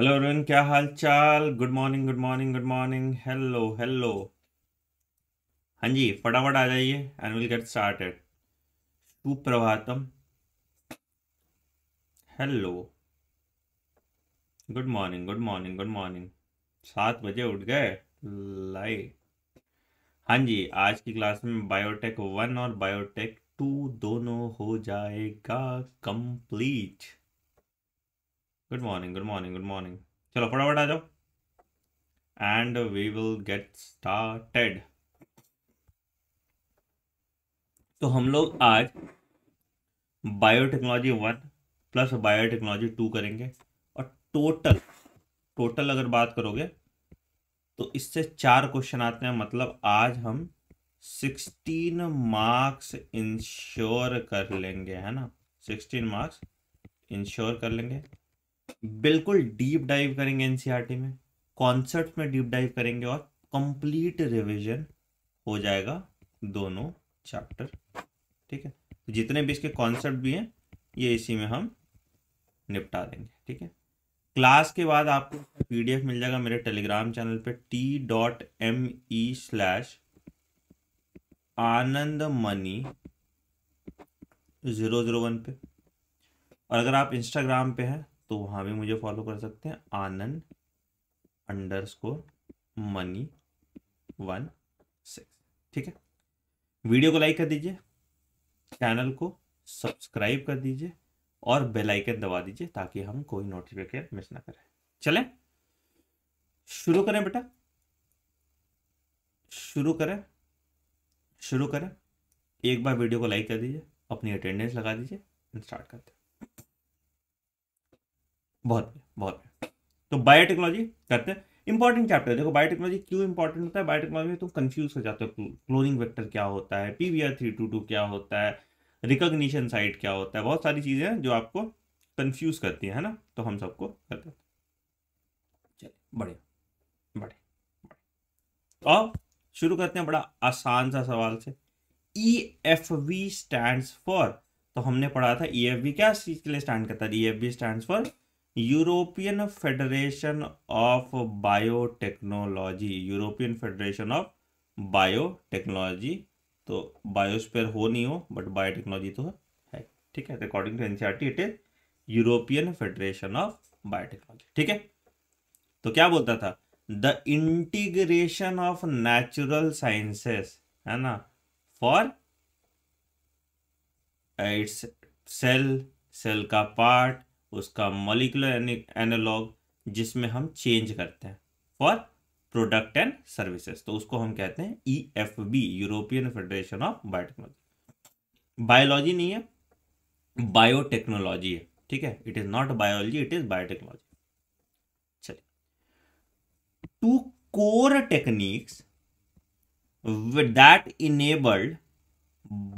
Hello Arun क्या हाल चाल good morning good morning good morning hello hello हाँ जी फटाफट आ जाइए एंड विल गेट स्टार्टेड सुप्रभातम hello good morning good morning good morning सात बजे उठ गए लाई हाँ जी आज की क्लास में बायोटेक वन और बायोटेक टू दोनों हो जाएगा complete good morning good morning good morning चलो फटाफट आ जाओ and we will get started तो हम लोग आज biotechnology one plus biotechnology two करेंगे और टोटल टोटल अगर बात करोगे तो इससे चार क्वेश्चन आते हैं मतलब आज हम सिक्सटीन मार्क्स इंश्योर कर लेंगे है ना सिक्सटीन मार्क्स इंश्योर कर लेंगे बिल्कुल डीप डाइव करेंगे एनसीईआरटी e में कॉन्सेप्ट में डीप डाइव करेंगे और कंप्लीट रिवीजन हो जाएगा दोनों चैप्टर ठीक है तो जितने भी इसके कॉन्सेप्ट भी हैं ये इसी में हम निपटा देंगे ठीक है क्लास के बाद आपको पीडीएफ मिल जाएगा मेरे टेलीग्राम चैनल पे T dot M E slash Anand money zero zero one पे और अगर आप इंस्टाग्राम पे हैं तो वहाँ भी मुझे फॉलो कर सकते हैं Anand underscore money one six ठीक है वीडियो को लाइक कर दीजिए चैनल को सब्सक्राइब कर दीजिए और बेल आइकन दबा दीजिए ताकि हम कोई नोटिफिकेशन मिस ना करें चलें शुरू करें बेटा शुरू करें शुरू करें एक बार वीडियो को लाइक कर दीजिए अपनी अटेंडेंस लगा दीजिए स्टार्ट करते हैं बहुत बहुत तो बायोटेक्नोलॉजी करते हैं इंपॉर्टेंट चैप्टर देखो बायोटेक्नोलॉजी क्यों इंपॉर्टेंट होता है बायोटेक्नोलॉजी में तुम कंफ्यूज हो जाते हो क्लोनिंग वेक्टर क्या होता है P V three two two क्या होता है रिकॉग्निशन साइट क्या होता है बहुत सारी चीज़ें हैं जो आपको कंफ्यूज करती है ना तो हम सबको करते हैं चलिए बढ़िया बढ़िया अब शुरू करते हैं बड़ा आसान सा सवाल से E F V stand for तो हमने पढ़ा था ई एफ वी क्या चीज़ के लिए स्टैंड करता है E F V stand for European Federation of Biotechnology European Federation of Biotechnology तो बायोस्पेयर हो नहीं हो बट बायोटेक्नोलॉजी तो है ठीक है according to NCERT it is European Federation of Biotechnology ठीक है तो क्या बोलता था the integration of natural sciences है ना फॉर इट्स सेल सेल का पार्ट उसका मोलिकुलर एनालॉग जिसमें हम चेंज करते हैं फॉर प्रोडक्ट एंड सर्विसेज तो उसको हम कहते हैं E F B European Federation of Biotechnology biology नहीं है बायोटेक्नोलॉजी है ठीक है it is not biology it is biotechnology चलिए two core techniques that enabled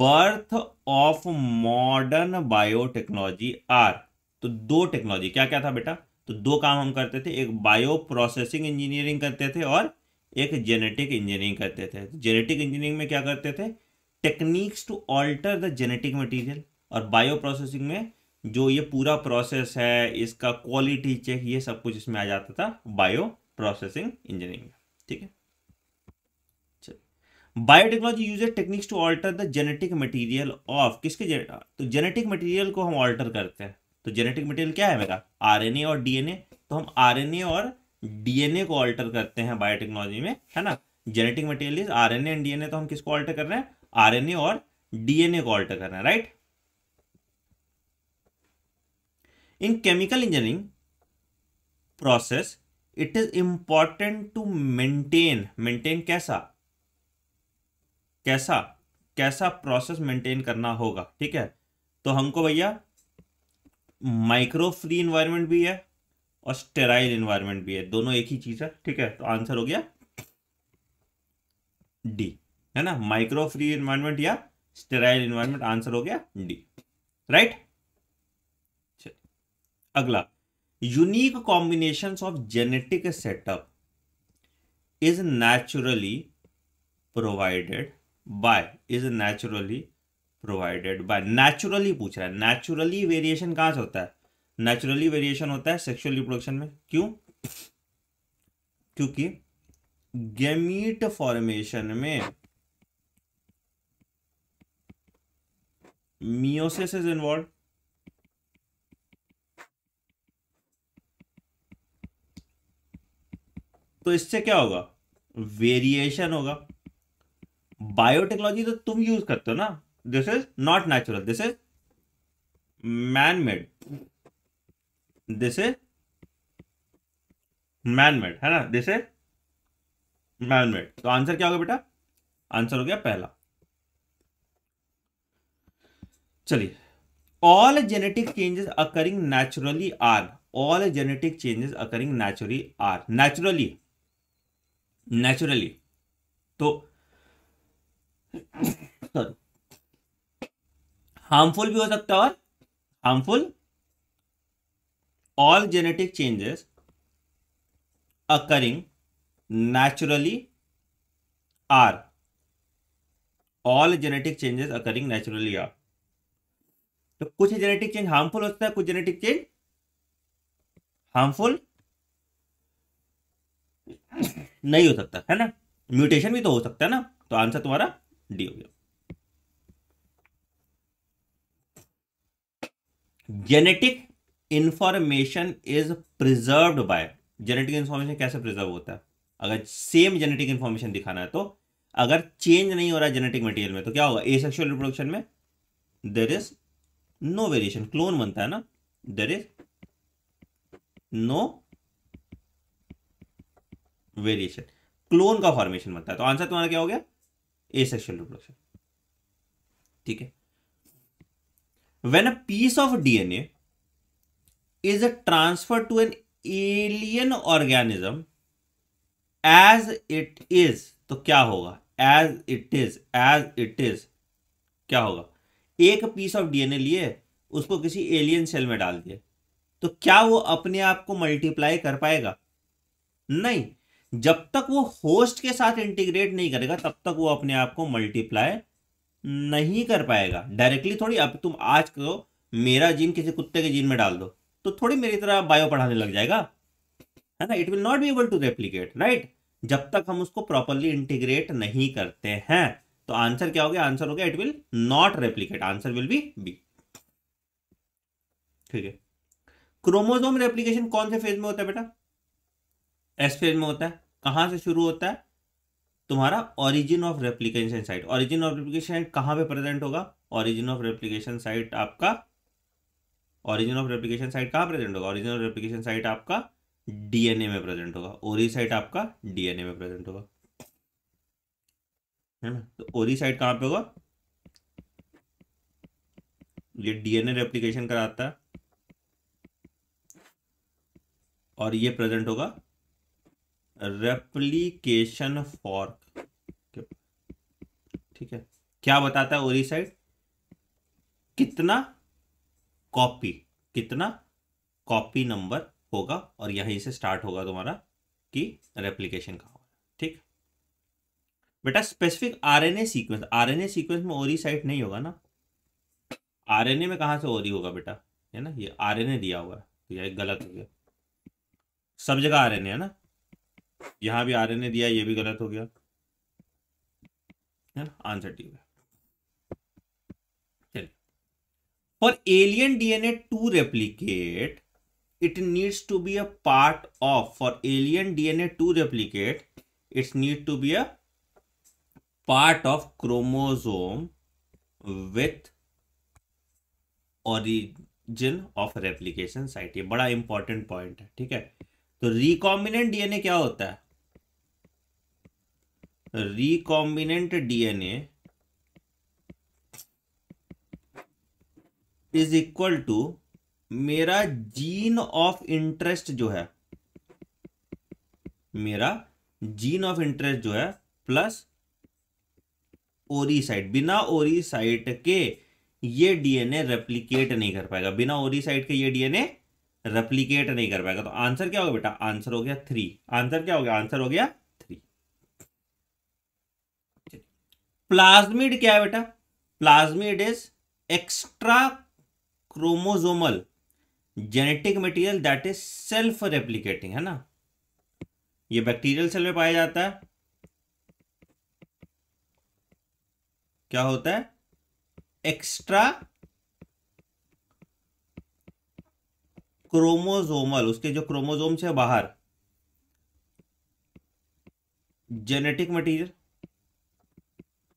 birth of modern biotechnology are तो दो टेक्नोलॉजी क्या क्या था बेटा तो दो काम हम करते थे एक बायो प्रोसेसिंग इंजीनियरिंग करते थे और एक जेनेटिक इंजीनियरिंग करते थे जेनेटिक तो इंजीनियरिंग में क्या करते थे techniques to alter the genetic material और बायो प्रोसेसिंग में जो ये पूरा प्रोसेस है इसका क्वालिटी चेक ये सब कुछ इसमें आ जाता था बायो प्रोसेसिंग इंजीनियरिंग में ठीक है biotechnology use techniques to alter the genetic material of किसके तो जेनेटिक मटेरियल को हम ऑल्टर करते हैं तो जेनेटिक मटेरियल क्या है मेरा आरएनए और डीएनए तो हम आरएनए और डीएनए को ऑल्टर करते हैं बायोटेक्नोलॉजी में है ना genetic material is RNA and DNA तो हम किसको ऑल्टर कर रहे हैं आरएनए और डीएनए को ऑल्टर कर रहे हैं right in chemical engineering process it is important to maintain maintain कैसा कैसा कैसा प्रोसेस मेंटेन करना होगा ठीक है तो हमको भैया माइक्रो फ्री इन्वायरमेंट भी है और स्टेराइल इन्वायरमेंट भी है दोनों एक ही चीज है ठीक है तो आंसर हो गया डी है ना माइक्रो फ्री इन्वायरमेंट या स्टेराइल इन्वायरमेंट आंसर हो गया डी राइट अगला unique combination of genetic setup is naturally provided by is naturally provided by naturally पूछ रहा है नेचुरली वेरिएशन कहां से होता है नेचुरली वेरिएशन होता है सेक्सुअल रिप्रोडक्शन में क्यों क्योंकि गेमीट फॉर्मेशन में मियोसिस इज इन्वॉल्व तो इससे क्या होगा वेरिएशन होगा बायोटेक्नोलॉजी तो तुम यूज करते हो ना this is not natural this is man made this is man made है ना दिस इज मैन मेड तो आंसर क्या होगा बेटा आंसर हो गया पहला चलिए all genetic changes occurring naturally are all genetic changes occurring naturally are naturally naturally तो सॉरी हार्मफुल भी हो सकता है और harmful all genetic changes occurring naturally are all genetic changes occurring naturally are तो कुछ जेनेटिक चेंज हार्मफुल हो सकता है कुछ जेनेटिक चेंज हार्मफुल नहीं हो सकता है ना म्यूटेशन भी तो हो सकता है ना तो आंसर तुम्हारा डी हो गया genetic information is preserve by genetic information कैसे प्रिजर्व होता है अगर सेम जेनेटिक इंफॉर्मेशन दिखाना है तो अगर चेंज नहीं हो रहा है जेनेटिक मटेरियल में तो क्या होगा ए सेक्शुअल रिप्रोडक्शन में there is no variation clone बनता है ना there is no variation clone का फॉर्मेशन बनता है तो आंसर तुम्हारा क्या हो गया ए सेक्शुअल रिप्रोडक्शन ठीक है when a piece of dna is transfer to an alien organism as it is तो क्या होगा as it is as it is क्या होगा एक पीस ऑफ डीएनए लिए उसको किसी एलियन सेल में डाल दिया तो क्या वो अपने आप को मल्टीप्लाई कर पाएगा नहीं जब तक वो होस्ट के साथ इंटीग्रेट नहीं करेगा तब तक वो अपने आप को मल्टीप्लाई नहीं कर पाएगा डायरेक्टली थोड़ी अब तुम आज करो मेरा जीन किसी कुत्ते के जीन में डाल दो तो थोड़ी मेरी तरह बायो पढ़ाने लग जाएगा है ना it will not be able to replicate right जब तक हम उसको प्रॉपरली इंटीग्रेट नहीं करते हैं तो आंसर क्या हो गया आंसर हो गया it will not replicate answer will be be ठीक है क्रोमोजोम रेप्लीकेशन कौन से फेज में होता है बेटा एस फेज में होता है कहां से शुरू होता है तुम्हारा origin of replication site origin of replication site कहां पे प्रेजेंट होगा ऑरिजिन ऑफ रेप्लीकेशन साइट आपका ऑरिजिन ऑफ रेप्लीकेशन साइट कहां प्रेजेंट होगा ऑरिजिन ऑफ रेप्लीकेशन साइट आपका डीएनए में प्रेजेंट होगा ओरी साइट आपका डीएनए में प्रेजेंट होगा है ना तो ओरी साइट कहां पे होगा ये डीएनए रेप्लीकेशन कराता है और ये प्रेजेंट होगा रेप्लीकेशन फॉर्क ठीक है क्या बताता है ओरी साइड कितना कॉपी कितना कॉपी नंबर होगा और यहीं से स्टार्ट होगा तुम्हारा कि रेप्लीकेशन का होगा ठीक बेटा specific RNA sequence RNA sequence में ओरी साइट नहीं होगा ना आरएनए में कहा से ओरी होगा बेटा है ना ये आरएनए दिया हुआ है तो यह गलत हो गया सब जगह आरएनए है ना यहां भी आरएनए दिया ये भी गलत हो गया आंसर डी होगा चलिए for alien DNA to replicate it needs to be a part of for alien DNA to replicate its need to be a part of chromosome with origin of replication site ये बड़ा important point है ठीक है तो recombinant DNA क्या होता है recombinant DNA is equal to मेरा जीन ऑफ इंटरेस्ट जो है मेरा जीन ऑफ इंटरेस्ट जो है प्लस ओरी साइट बिना ओरी साइट के ये डीएनए रेप्लीकेट नहीं कर पाएगा बिना ओरी साइट के ये डीएनए रेप्लीकेट नहीं कर पाएगा तो आंसर क्या होगा बेटा आंसर हो गया थ्री आंसर क्या हो गया आंसर हो गया प्लाज्मिड क्या है बेटा plasmid is extra chromosomal genetic material that is self replicating है ना ये बैक्टीरियल सेल में पाया जाता है क्या होता है एक्स्ट्रा क्रोमोजोमल उसके जो क्रोमोजोम से बाहर जेनेटिक मटेरियल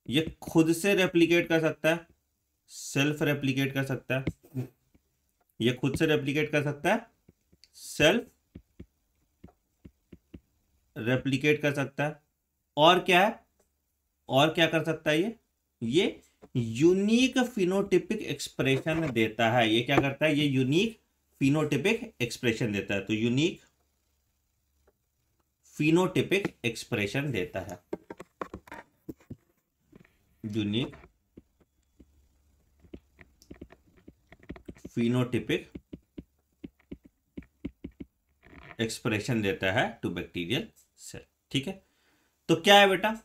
ये खुद से रेप्लीकेट कर सकता है सेल्फ रेप्लीकेट कर सकता है ये खुद से रेप्लीकेट कर सकता है सेल्फ रेप्लीकेट कर सकता है और क्या है और क्या कर सकता है ये ये यूनिक फिनोटिपिक एक्सप्रेशन देता है ये क्या करता है ये यूनिक फिनोटिपिक एक्सप्रेशन देता है तो यूनिक फिनोटिपिक एक्सप्रेशन देता है unique phenotypic एक्सप्रेशन देता है टू बैक्टीरियल cell ठीक है तो क्या है बेटा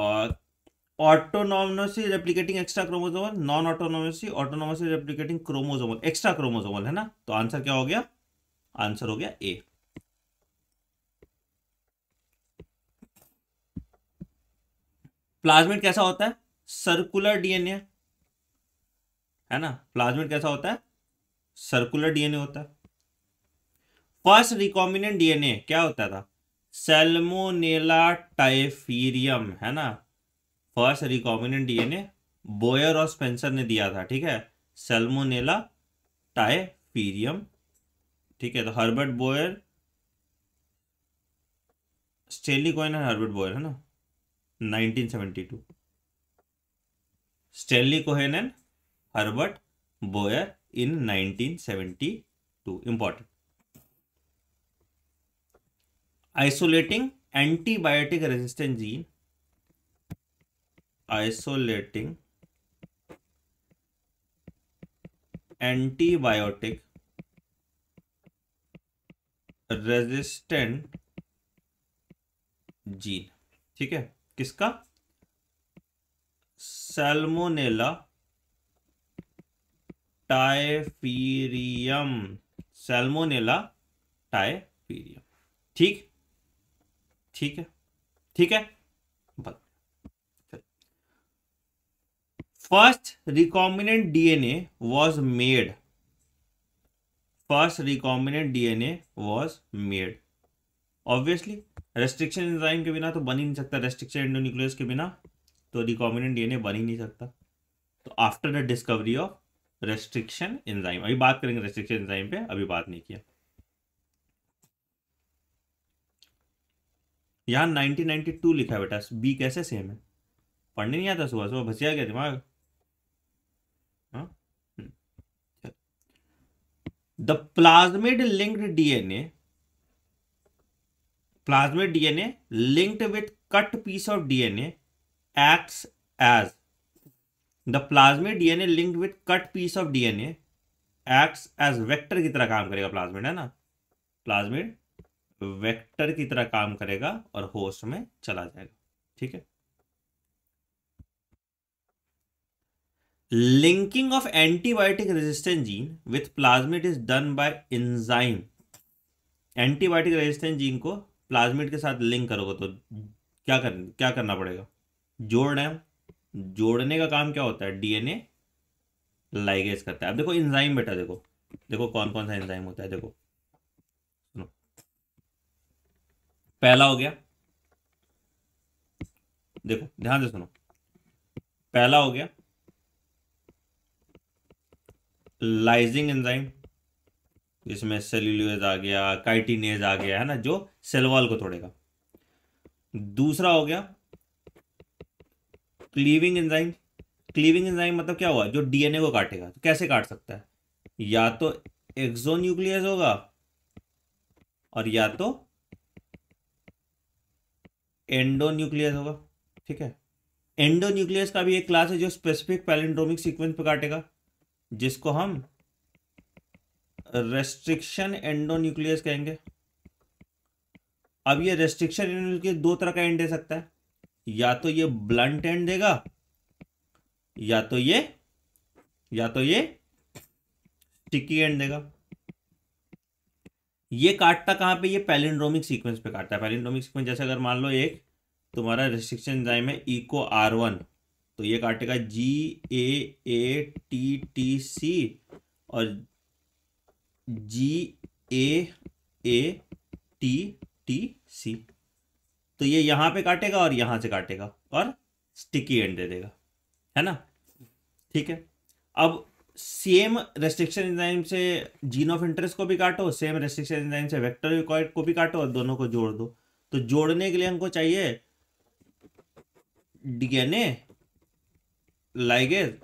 और autonomously replicating extra chromosomal non autonomously autonomously replicating chromosomal extra chromosomal है ना तो आंसर क्या हो गया आंसर हो गया ए प्लाज्मिड कैसा होता है सर्कुलर डीएनए है ना प्लाज्मिड कैसा होता है सर्कुलर डीएनए होता है फर्स्ट रिकॉम्बिनेंट डीएनए क्या होता था सेल्मोनेला टाइफीरियम है ना फर्स्ट रिकॉम्बिनेंट डीएनए बोयर और स्पेंसर ने दिया था ठीक है सेल्मोनेला टाइफीरियम ठीक है तो हर्बर्ट बोयर स्टेली कोइन है हर्बर्ट बोयर है ना 1972 Stanley Cohen and Herbert Boyer in 1972 important isolating antibiotic resistant gene isolating antibiotic resistant gene ठीक है किसका सेलमोनेला टाइफीरियम सेलमोनेला टाइफीरियम ठीक ठीक है ठीक है first recombinant DNA was made first recombinant DNA was made obviously restriction enzyme के बिना तो बन ही नहीं सकता रेस्ट्रिक्शन एंडोन्यूक्लियस के बिना तो रिकॉमिनेंट डीएनए बन ही नहीं सकता तो after the discovery of restriction enzyme अभी बात करेंगे रेस्ट्रिक्शन एंजाइम पे अभी बात नहीं किया यहाँ 1992 लिखा है बेटा बी कैसे सेम है पढ़ने नहीं आता सुबह सुबह भसिया गया दिमाग the plasmid linked DNA plasmid DNA linked with cut piece of DNA acts as the plasmid DNA linked with cut piece of DNA acts as vector की तरह काम करेगा प्लाज्मिड है ना प्लाज्मिड वेक्टर की तरह काम करेगा और होस्ट में चला जाएगा ठीक है linking of antibiotic resistant gene with plasmid is done by enzyme antibiotic resistant gene को प्लाज्मिड के साथ लिंक करोगे तो क्या कर क्या करना पड़ेगा जोड़ना है जोड़ने का काम क्या होता है डीएनए लाइगेज करता है अब देखो इंजाइम बेटा देखो देखो कौन कौन सा इंजाइम होता है देखो सुनो पहला हो गया देखो ध्यान से सुनो पहला हो गया लाइजिंग एंजाइम जिसमें सेल्यूलोज आ गया काइटिनेज आ गया है ना जो सेलवाल को तोड़ेगा दूसरा हो गया क्लीविंग एंजाइम क्लीविंग एंजाइम मतलब क्या हुआ जो डीएनए को काटेगा तो कैसे काट सकता है या तो एक्सो न्यूक्लियस होगा और या तो एंडो न्यूक्लियस होगा ठीक है एंडो न्यूक्लियस का भी एक क्लास है जो स्पेसिफिक पैलेंड्रोमिक सीक्वेंस पे काटेगा जिसको हम रेस्ट्रिक्शन एंडो न्यूक्लियस कहेंगे अब ये रेस्ट्रिक्शन यूनिट के दो तरह का एंड दे सकता है या तो ये ब्लंट एंड देगा या तो ये या तो ये स्टिकी एंड देगा ये काटता कहां पे ये पैलिंड्रोमिक सीक्वेंस पे काटता है पैलिंड्रोमिक सीक्वेंस जैसे अगर मान लो एक तुम्हारा रेस्ट्रिक्शन जाइम है इको आर वन तो ये काटेगा जी ए ए टी टी सी और जी ए ए टी टी सी तो ये यहां पे काटेगा और यहां से काटेगा और स्टिकी एंड दे देगा है ना ठीक है अब सेम रेस्ट्रिक्शन एंजाइम से जीन ऑफ इंटरेस्ट को भी काटो सेम रेस्ट्रिक्शन एंजाइम से वेक्टर को भी काटो और दोनों को जोड़ दो तो जोड़ने के लिए हमको चाहिए डीएनए लाइगेज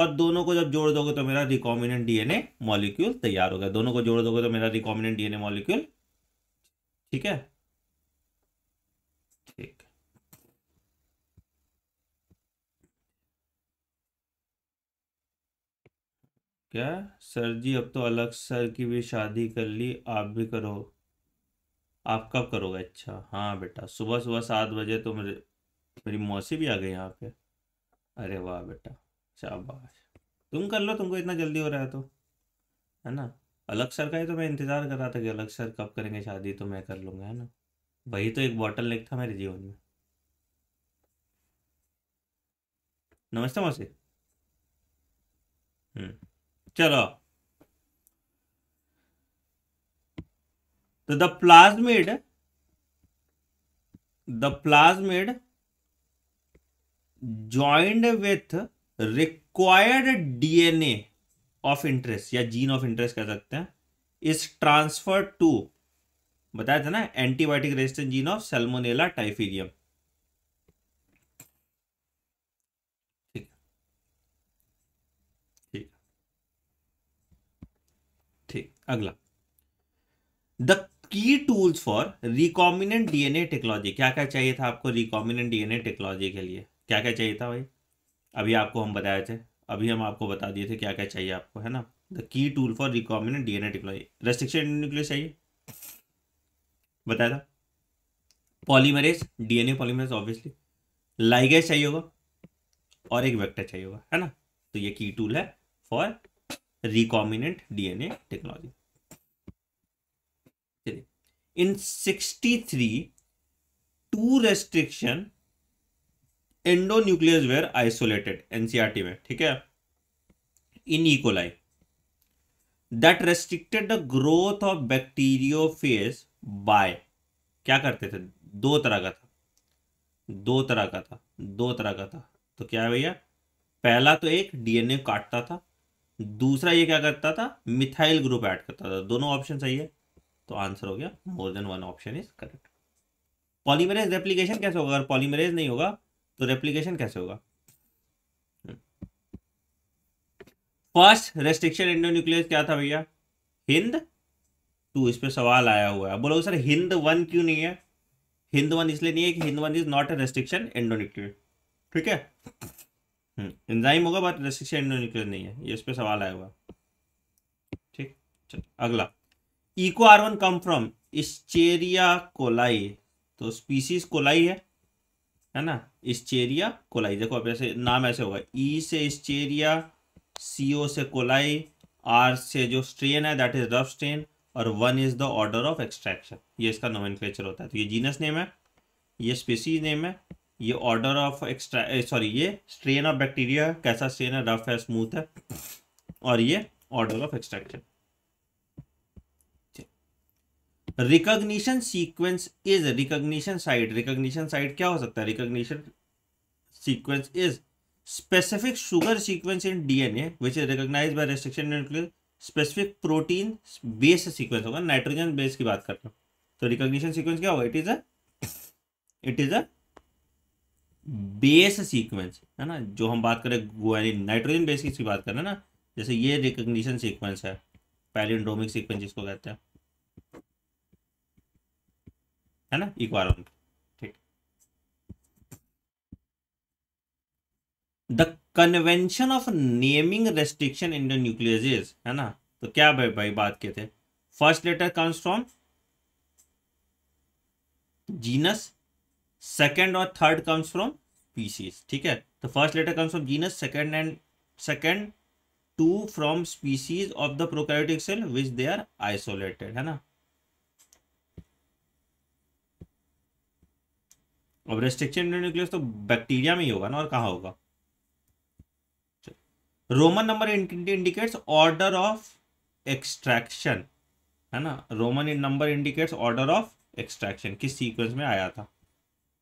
और दोनों को जब जोड़ दोगे तो मेरा रिकॉमिनेंट डीएनए मॉलिक्यूल तैयार होगा दोनों को जोड़ दोगे तो मेरा रिकॉमिनेंट डीएनए मॉलिक्यूल ठीक है ठीक क्या सर जी अब तो अलग सर की भी शादी कर ली आप भी करो आप कब करोगे अच्छा हाँ बेटा सुबह सुबह सात बजे तो मेरे मेरी मौसी भी आ गई यहाँ पे अरे वाह बेटा शाबाश तुम कर लो तुमको इतना जल्दी हो रहा है तो है ना अलग सर का ही तो मैं इंतज़ार कर रहा था कि अलग सर कब करेंगे शादी तो मैं कर लूंगा है ना वही तो एक बॉटल लेक था मेरे जीवन में नमस्ते मौसी हम्म, चलो तो the plasmid the plasmid joined with required DNA of interest या जीन ऑफ इंटरेस्ट कह सकते हैं इज ट्रांसफर टू बताया था ना antibiotic resistant gene of Salmonella typhimurium ठीक ठीक ठीक अगला the key tools for recombinant DNA technology क्या क्या चाहिए था आपको रिकॉमिनेंट डीएनए टेक्नोलॉजी के लिए क्या क्या चाहिए था भाई अभी आपको हम बताए थे अभी हम आपको बता दिए थे क्या क्या चाहिए आपको है ना the key tool for recombinant DNA technology restriction nuclease चाहिए बताया था polymerase DNA polymerase obviously ligase चाहिए होगा और एक वेक्टर चाहिए होगा है ना तो ये की टूल है फॉर रिकॉमिनेंट डीएनए टेक्नोलॉजी चलिए in 63 two restriction endonuclease were isolated NCERT में ठीक है in E coli that restricted the growth of bacterio bacteriophage by क्या करते थे दो तरह का था दो तरह का था दो तरह का था तो क्या है भैया पहला तो एक डीएनए काटता था दूसरा ये क्या करता था मिथाइल ग्रुप ऐड करता था दोनों ऑप्शन सही है तो आंसर हो गया more than one option is correct polymerase replication कैसे होगा अगर पॉलीमरेज नहीं होगा तो रेप्लीकेशन कैसे होगा फर्स्ट रेस्ट्रिक्शन इंडो न्यूक्लियस क्या था भैया हिंद टू इस पे सवाल आया हुआ है बोलो सर हिंद वन क्यों नहीं है हिंद वन इसलिए नहीं है कि Hind one is not a restriction endonuclease ठीक है एंजाइम हम्म, होगा बट रेस्ट्रिक्शन इंडो न्यूक्लियस नहीं है ये इस पे सवाल आया हुआ ठीक चल अगला Eco R one come from Escherichia coli तो स्पीसीज कोलाई है है ना इस्चेरिया कोलाई देखो अब ऐसे नाम ऐसे होगा ई e से इस्चेरिया ओ से कोलाई आर से जो स्ट्रेन है दैट इज रफ स्ट्रेन और one is the order of extraction ये इसका नोम होता है तो ये जीनस नेम है ये स्पीसीज नेम है ये ऑर्डर ऑफ एक्सट्रा सॉरी ये स्ट्रेन ऑफ बैक्टीरिया कैसा स्ट्रेन है रफ है स्मूथ है और ये order of extraction recognition sequence is recognition site recognition site क्या हो सकता है recognition sequence is specific sugar sequence in DNA which is recognized by restriction nucleus specific protein base sequence होगा नाइट्रोजन बेस की बात करता हूँ तो रिकॉग्निशन सीक्वेंस क्या होगा it is a it is a base sequence है ना जो हम बात करें गुआनिन नाइट्रोजन बेस की बात करें ना जैसे ये रिकॉग्निशन सीक्वेंस है पैलिंड्रोमिक सीक्वेंस जिसको कहते हैं है ना इक्वालन ठीक the convention of naming restriction in the nuclease है ना तो क्या भाई भाई बात के थे first letter comes from genus second और थर्ड कम्स फ्रॉम स्पीसीज ठीक है तो first letter comes from genus second and second two from species of the prokaryotic cell which they are isolated है ना अब रेस्ट्रिक्शन न्यूक्लियस तो bacteria में ही होगा ना और कहा होगा Roman number indicates order of extraction है ना Roman number indicates order of extraction किस सीक्वेंस में आया था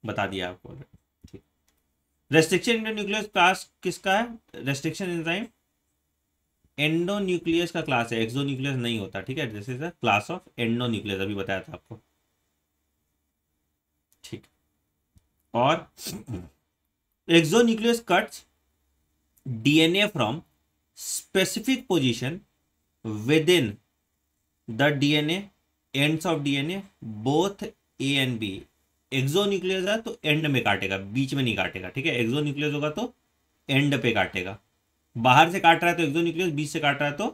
बता दिया आपको ठीक रेस्ट्रिक्शन इंडोन्यूक्लियस क्लास किसका है रेस्ट्रिक्शन एंजाइम एंडोन्यूक्लियस का क्लास है एक्सोन्यूक्लियस नहीं होता ठीक है क्लास ऑफ एंडोन्यूक्लियस अभी बताया था आपको ठीक cuts DNA from specific from within the DNA ends of DNA both A and B exonuclease है तो एंड में काटेगा बीच में नहीं काटेगा ठीक है एक्सो न्यूक्लियस होगा तो एंड पे काटेगा बाहर से काट रहा है तो एक्सो न्यूक्लियस बीच से काट रहा है तो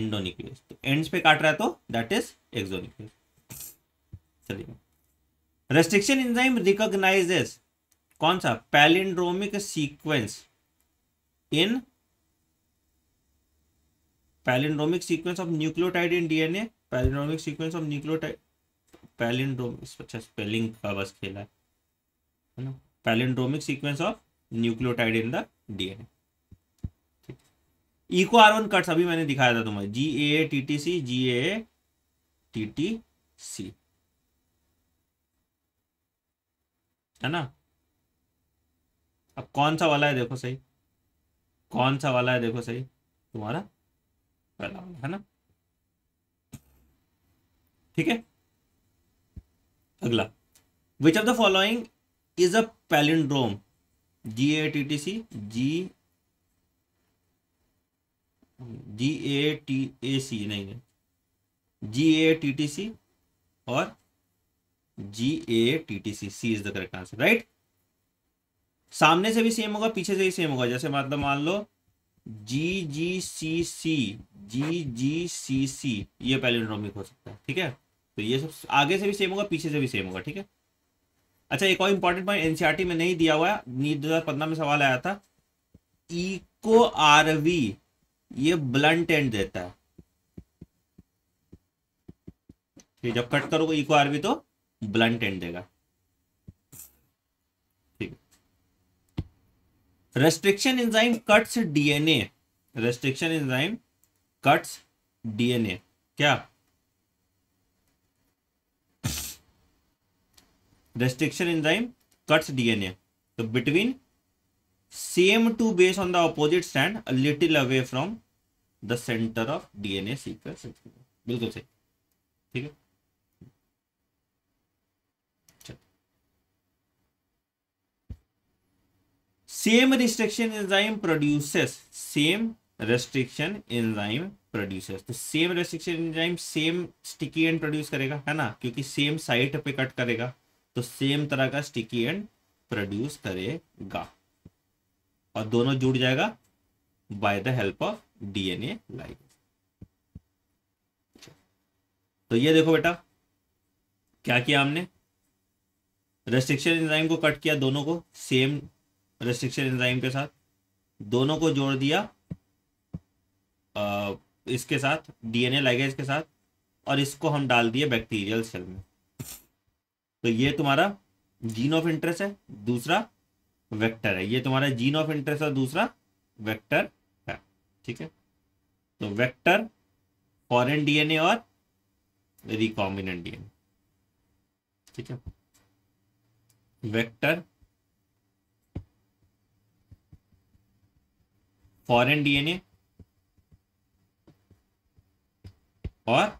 न्यूक्लियस तो एंड्स पे काट रहा है तो दैट इज न्यूक्लियस चलिए रेस्ट्रिक्शन एंजाइम रिकॉग्नाइजेस कौन सा palindromic sequence in palindromic sequence of nucleotide in DNA palindromic sequence of nucleotide palindromic अच्छा स्पेलिंग का बस खेला है ना palindromic sequence of nucleotide in the DNA Eco R one cuts अभी मैंने दिखाया था तुम्हें G A T T C G A T T C है ना अब कौन सा वाला है देखो सही कौन सा वाला है देखो सही तुम्हारा पहला वाला है ना ठीक है अगला which of the following is a palindrome G A T T C G G A T A C नहीं G A T T C और G A T T C C is the correct answer right सामने से भी same होगा पीछे से भी same होगा जैसे मतलब मान लो जी जी सी सी जी जी सी सी ये पैलिनोमिक हो सकता है ठीक है तो ये सब आगे से भी सेम होगा पीछे से भी सेम होगा ठीक है अच्छा एक और इंपॉर्टेंट पॉइंट एनसीआरटी में नहीं दिया हुआ है नीट दो हजार पंद्रह में सवाल आया था इको आरवी ये ब्लंट एंड देता है जब कट करोगे इको आरवी तो ब्लंट एंड देगा ठीक restriction enzyme cuts DNA restriction enzyme cuts DNA क्या रेस्ट्रिक्शन इंजाइम कट्स डीएनए तो between same two base on the opposite stand little away from the centre of DNA sequence बिल्कुल सही ठीक है same restriction enzyme produces same restriction enzyme producers तो same restriction enzyme same sticky and produce करेगा है ना क्योंकि same site पे कट करेगा तो सेम तरह का स्टिकी एंड प्रोड्यूस करेगा और दोनों जुड़ जाएगा by the help of DNA like तो ये देखो बेटा क्या किया हमने रेस्ट्रिक्शन एंजाइम को कट किया दोनों को सेम रेस्ट्रिक्शन एंजाइम के साथ दोनों को जोड़ दिया आ, इसके साथ डीएनए लाइगेज के साथ और इसको हम डाल दिए बैक्टीरियल सेल में तो ये तुम्हारा जीन ऑफ इंटरेस्ट है दूसरा वेक्टर है ये तुम्हारा जीन ऑफ इंटरेस्ट और दूसरा वेक्टर है ठीक है तो वेक्टर फॉरेन डीएनए और रिकॉम्बिनेंट डीएनए ठीक है वेक्टर फॉरेन डीएनए और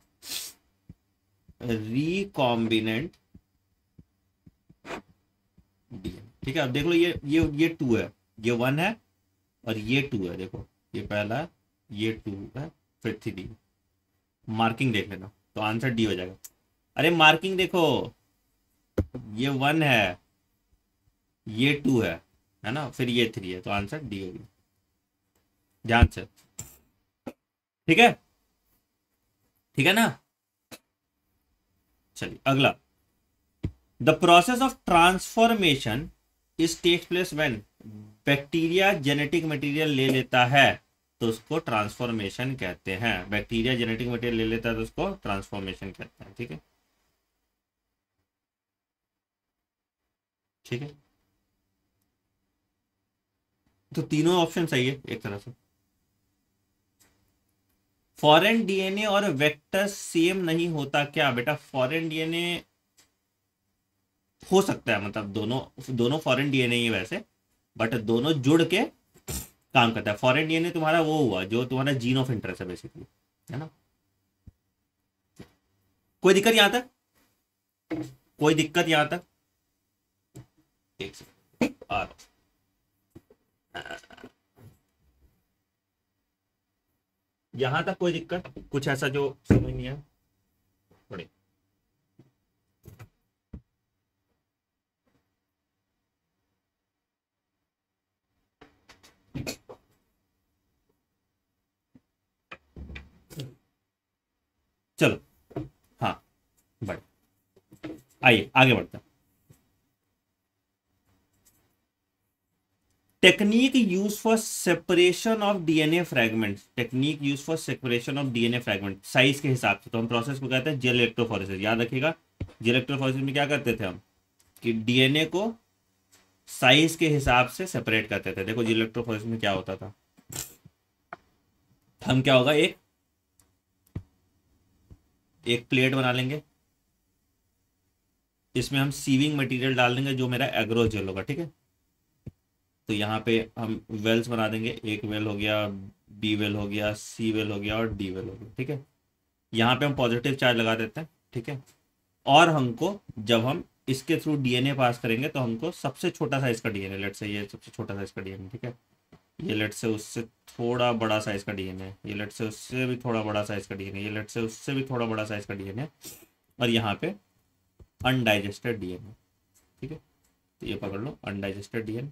रिकॉम्बिनेंट डीएनए ठीक है अब देख लो ये ये ये टू है ये वन है और ये टू है देखो ये पहला ये टू है फिर थ्री मार्किंग देख लेना तो आंसर डी हो जाएगा अरे मार्किंग देखो ये वन है ये टू है है ना फिर ये थ्री है तो आंसर डी हो गया ध्यान से ठीक है ठीक है ना चलिए अगला the process of transformation is takes place when bacteria genetic material ले लेता है तो उसको ट्रांसफॉर्मेशन कहते हैं बैक्टीरिया जेनेटिक मटेरियल ले लेता है तो उसको ट्रांसफॉर्मेशन कहते हैं ठीक है ठीक है तो तीनों ऑप्शन सही है एक तरह से फॉरेन डीएनए और वेक्टर सेम नहीं होता क्या बेटा फॉरेन डीएनए हो सकता है मतलब दोनों दोनों फॉरेन डीएनए ही वैसे बट दोनों जुड़ के काम करता है फॉरेन डीएनए तुम्हारा वो हुआ जो तुम्हारा जीन ऑफ इंटरेस्ट है बेसिकली है ना कोई दिक्कत यहां तक कोई दिक्कत यहां तक एक यहां तक कोई दिक्कत कुछ ऐसा जो समझ नहीं आया चलो हाँ बढ़ आइए आगे बढ़ते हैं technique use for separation of DNA fragment technique use for separation of DNA fragment size के हिसाब से तो हम प्रोसेस को कहते हैं जेलेक्ट्रोफोरिस याद रखिएगा जेलेक्ट्रोफोरिस में क्या करते थे हम कि डीएनए को साइज के हिसाब से सेपरेट करते थे देखो जेलेक्ट्रोफोरिस में क्या होता था हम क्या होगा एक एक प्लेट बना लेंगे इसमें हम सीविंग मटेरियल डाल देंगे जो मेरा एग्रोजेल होगा ठीक है तो यहाँ पे हम वेल्स बना देंगे एक वेल हो गया बी वेल हो गया सी वेल हो गया और डी वेल हो गया ठीक है यहाँ पे हम पॉजिटिव चार्ज लगा देते हैं ठीक है और हमको जब हम इसके थ्रू डीएनए पास करेंगे तो हमको सबसे छोटा साइज का डीएनए लेट से ये सबसे छोटा साइज का डीएनए ठीक है ये लेट से उससे थोड़ा बड़ा साइज का डीएनए ये लेट से उससे भी थोड़ा बड़ा साइज का डीएनए ये लेट से उससे भी थोड़ा बड़ा साइज का डीएनए और यहाँ पे अनडाइजेस्टेड डीएनए ठीक है तो ये पकड़ लो अनडाइजेस्टेड डीएनए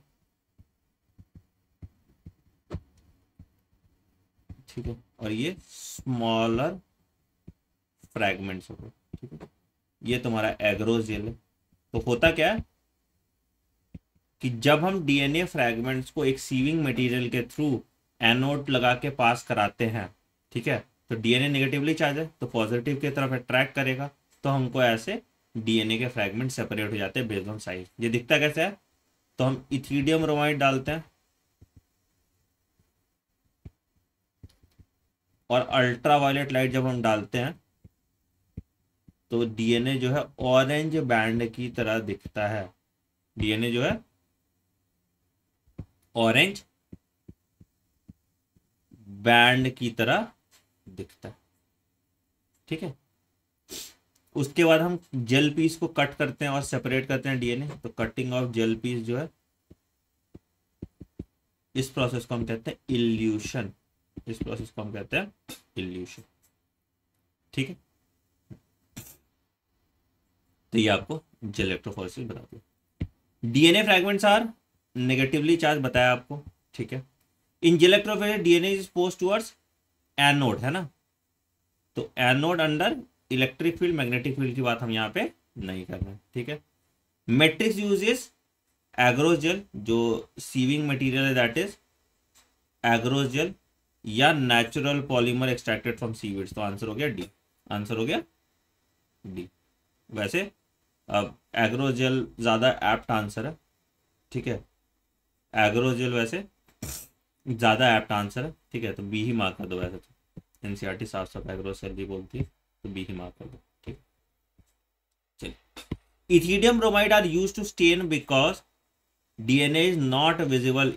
ठीक है और ये स्मॉलर फ्रेगमेंट ठीक है ये तुम्हारा एग्रोज जेल है तो होता क्या है कि जब हम डीएनए फ्रैगमेंट्स को एक सीविंग मटेरियल के थ्रू एनोड लगा के पास कराते हैं ठीक है तो डीएनए नेगेटिवली चार्ज है तो पॉजिटिव की तरफ अट्रैक्ट करेगा तो हमको ऐसे डीएनए के फ्रेगमेंट सेपरेट हो जाते हैं बेजोन साइज ये दिखता कैसे है तो हम इथीडियम रोमाइड डालते हैं और अल्ट्रा वायलेट लाइट जब हम डालते हैं तो डीएनए जो है ऑरेंज बैंड की तरह दिखता है डीएनए जो है ऑरेंज बैंड की तरह दिखता है ठीक है उसके बाद हम जेल पीस को कट करते हैं और सेपरेट करते हैं डीएनए तो कटिंग ऑफ जेल पीस जो है इस प्रोसेस को हम कहते हैं इल्यूशन इस प्रोसेस को हम कहते हैं इल्यूशन ठीक है तो ये आपको जेलेक्ट्रोफोसिस बता दिया DNA fragments are negatively charge बताया आपको ठीक है in gel DNA is post towards anode है ना तो anode under electric field magnetic field की बात हम यहां पे नहीं कर रहे ठीक है मैट्रिक्स यूज इज एग्रोजेल जो सीविंग मटेरियल है दैट इज एग्रोजेल या natural polymer extracted from seaweeds तो आंसर हो गया डी आंसर हो गया डी वैसे अब एग्रोजेल ज़्यादा एप्ट आंसर है ठीक है एग्रोजेल वैसे ज़्यादा एप्ट आंसर है ठीक है तो बी ही मार्क कर दो वैसे तो एन e साफ साफ एग्रोसेल भी बोलती है तो बी ही मार्क कर दो ठीक चलिए ethidium bromide are use to stain because DNA is not visible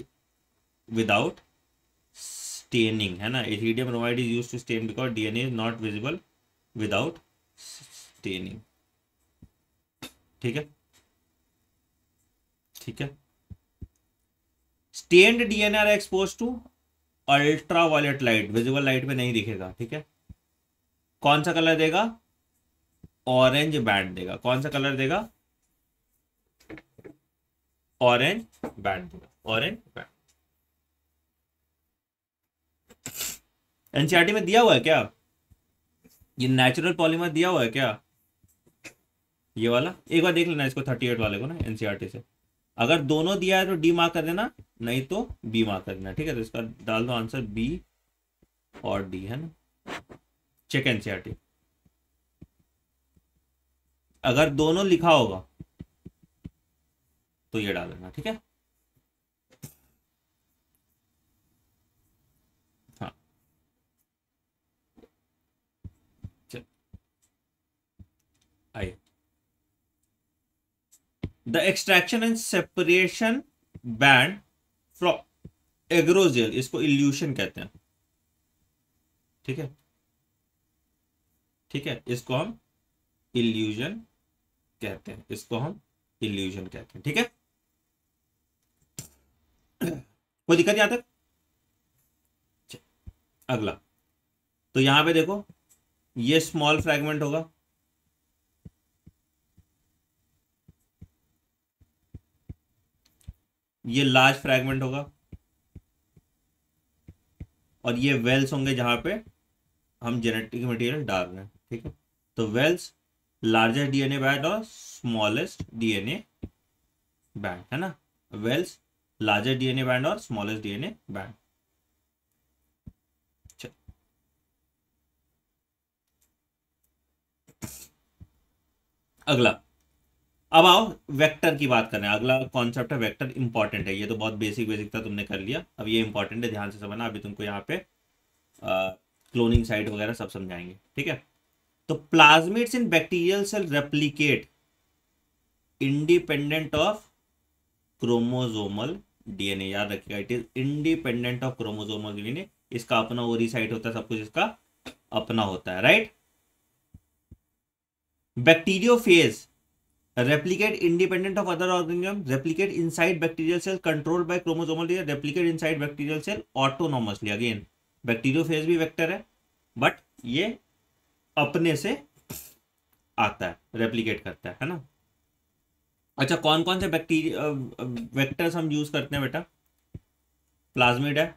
without staining है ना iridium bromide is used to stain because DNA is not visible without staining ठीक है ठीक है stained DNA are expose to ultraviolet light visible light में नहीं दिखेगा ठीक है कौन सा कलर देगा ऑरेंज बैंड देगा कौन सा कलर देगा ऑरेंज बैंड देगा ऑरेंज बैंड एनसीआरटी में दिया हुआ है क्या ये नेचुरल पॉलीमर दिया हुआ है क्या ये वाला एक बार देख लेना इसको थर्टी एट वाले को ना एनसीआरटी से अगर दोनों दिया है तो डी मार्क कर देना नहीं तो बी मार्क कर देना ठीक है तो इसका डाल दो आंसर बी और डी है ना चेक एनसीआरटी अगर दोनों लिखा होगा तो ये डाल देना ठीक है the extraction and separation band from एग्रोजेल इसको इल्यूशन कहते हैं ठीक है ठीक है इसको हम इल्यूजन कहते हैं इसको हम इल्यूजन कहते हैं ठीक है कोई दिक्कत यहां तक अगला तो यहां पे देखो ये स्मॉल फ्रैगमेंट होगा ये लार्ज फ्रैगमेंट होगा और ये वेल्स होंगे जहां पे हम जेनेटिक मटेरियल डाल रहे हैं ठीक है तो वेल्स लार्जेस्ट डीएनए बैंड और स्मॉलेस्ट डीएनए बैंड है ना वेल्स लार्जेस्ट डीएनए बैंड और स्मॉलेस्ट डीएनए बैंड अगला अब आओ वेक्टर की बात करें अगला कॉन्सेप्ट है वेक्टर इंपॉर्टेंट है ये तो बहुत बेसिक बेसिक था तुमने कर लिया अब ये इंपॉर्टेंट है ध्यान से समझना अभी तुमको यहाँ पे क्लोनिंग साइट वगैरह सब समझाएंगे ठीक है तो plasmids in bacterial cell replicate independent of chromosomal DNA याद रखिएगा it is independent of chromosomal DNA इसका अपना ओरी साइट होता है सब कुछ इसका अपना होता है right bacteriophage replicate independent of other organism replicate inside bacterial cell control by chromosomally replicate inside bacterial cell autonomously again bacteriophage भी वैक्टर है बट ये अपने से आता है रेप्लीकेट करता है है ना अच्छा कौन कौन से बैक्टीरिया वैक्टर्स हम यूज करते हैं बेटा प्लाज्मिड है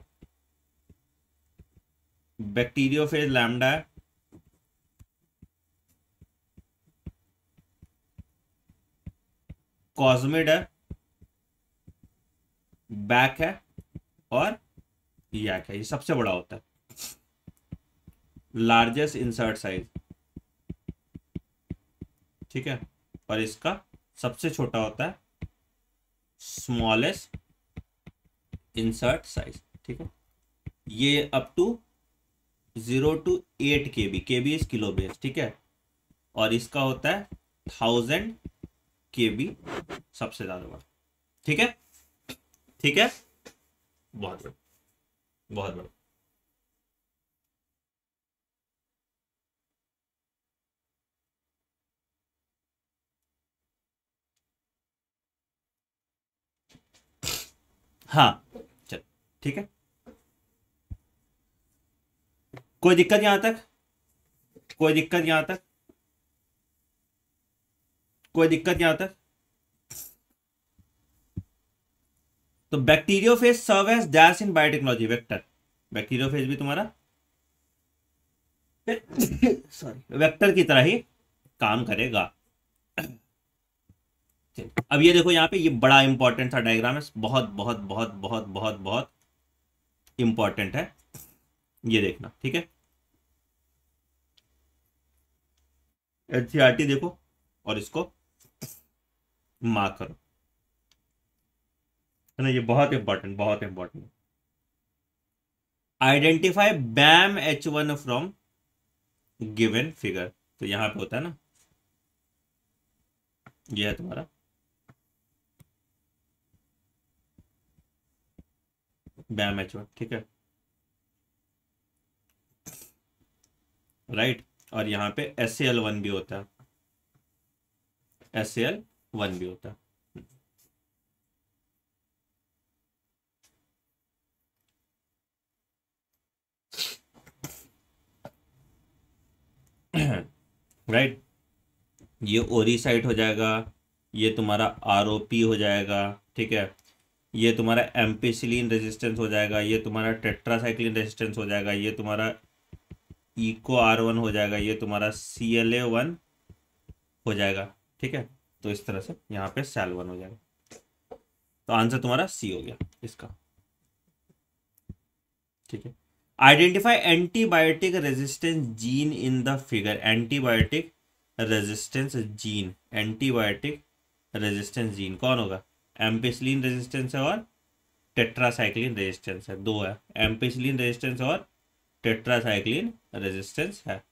बैक्टीरियो फेज लैमडा है कॉजमिड है बैक है और यक है ये सबसे बड़ा होता है लार्जेस्ट इंसर्ट साइज ठीक है और इसका सबसे छोटा होता है स्मॉलेस्ट इंसर्ट साइज ठीक है ये up to zero two eight K B K B is kilo base ठीक है और इसका होता है थाउजेंड के बी सबसे ज्यादा बड़ा ठीक है ठीक है बहुत बढ़िया बहुत बढ़िया हाँ चल ठीक है कोई दिक्कत यहां तक कोई दिक्कत यहां तक कोई दिक्कत नहीं आता तो phage serve as dash in biotechnology vector phage भी तुम्हारा सॉरी वेक्टर की तरह ही काम करेगा अब ये देखो यहां पे ये बड़ा इंपॉर्टेंट सा डायग्राम है बहुत बहुत बहुत बहुत बहुत बहुत इंपॉर्टेंट है ये देखना ठीक है एच देखो और इसको मार्क करो है ना ये बहुत इंपॉर्टेंट बहुत important identify Bam H one from given figure तो यहां पे होता है ना ये है तुम्हारा बैम एच वन ठीक है राइट और यहां पे एस एल वन भी होता है एस एल वन भी होता राइट ये साइट हो जाएगा ये तुम्हारा आर हो जाएगा ठीक है ये तुम्हारा एम्पिसिलिन रेजिस्टेंस हो जाएगा ये तुम्हारा टेट्रासाइक्लिन रेजिस्टेंस हो जाएगा ये तुम्हारा इको आर वन हो जाएगा ये तुम्हारा सी एल ए वन हो जाएगा ठीक है तो इस तरह से यहाँ पे सेल वन हो जाएगा तो आंसर तुम्हारा सी हो गया इसका ठीक है identify antibiotic resistance gene in the figure antibiotic resistance gene antibiotic resistance gene कौन होगा एम्पिसलिन रेजिस्टेंस है और टेट्रासाइक्लिन रेजिस्टेंस है दो है एम्पिसलिन रेजिस्टेंस और टेट्रासाइक्लिन रेजिस्टेंस है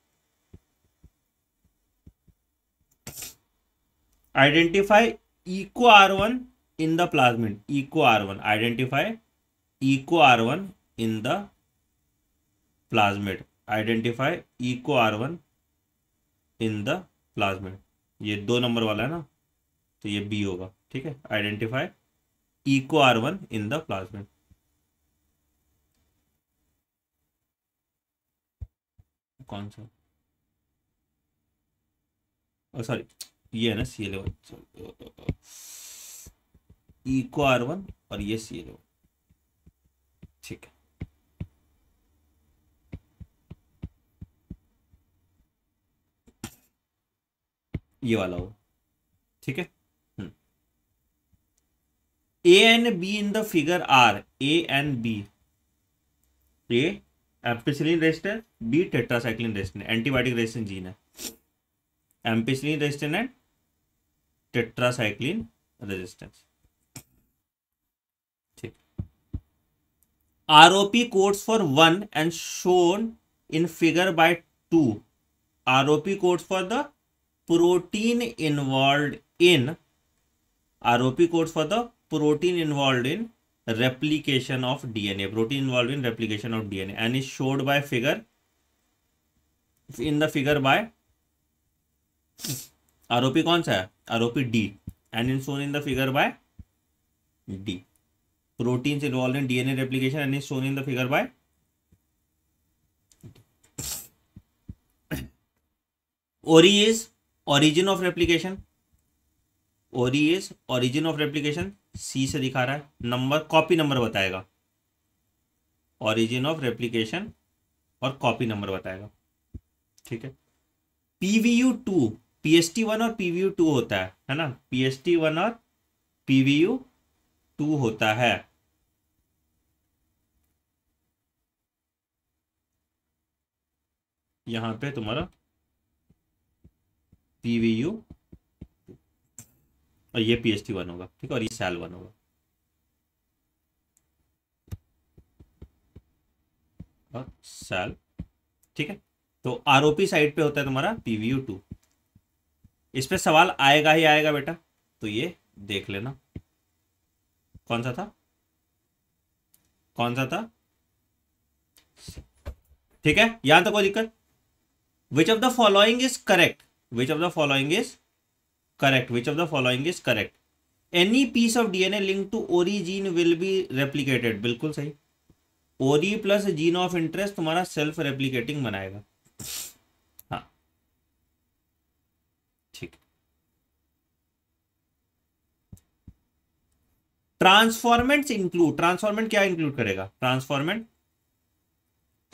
identify eco R1 in the plasmid. Eco R1. Identify eco R1 in the plasmid. Identify eco R1 in the plasmid. ये दो नंबर वाला है ना तो ये बी होगा ठीक है identify Eco R one in the plasmid कौन सा सॉरी ये है ना C L Eco R one और ये सी एल ठीक है ये वाला हो ठीक है A and B in the figure are A and B A ampicillin resistant B tetracycline resistant antibiotic resistant gene है ampicillin resistant and tetracycline resistance ठीक ROP codes for one and shown in figure by two ROP codes for the protein involve in ROP codes for the protein involve in replication of DNA protein involve in replication of DNA and is showed by figure in the figure by ROP कौन सा है ROP D and in shown in the figure by D protein involve in DNA replication and in shown in the figure by ori is origin of replication ori is origin of replication C से दिखा रहा है number copy number बताएगा origin of replication और copy number बताएगा ठीक है PVU two P T one और पीवीयू टू होता है है ना पी वन और पीवीयू टू होता है यहां पे तुम्हारा पीवीयू और ये पी वन होगा ठीक है और ये सैल वन होगा और सैल ठीक है तो आरओपी साइड पे होता है तुम्हारा पीवीयू टू इस पर सवाल आएगा ही आएगा बेटा तो ये देख लेना कौन सा था कौन सा था ठीक है यहां तक कोई दिक्कत which of the following is correct which of the following is correct which of the following is correct any piece of DNA link to origin will be replicated बिल्कुल सही ori plus gene of interest तुम्हारा self replicating बनाएगा transformant include transformant क्या include करेगा transformant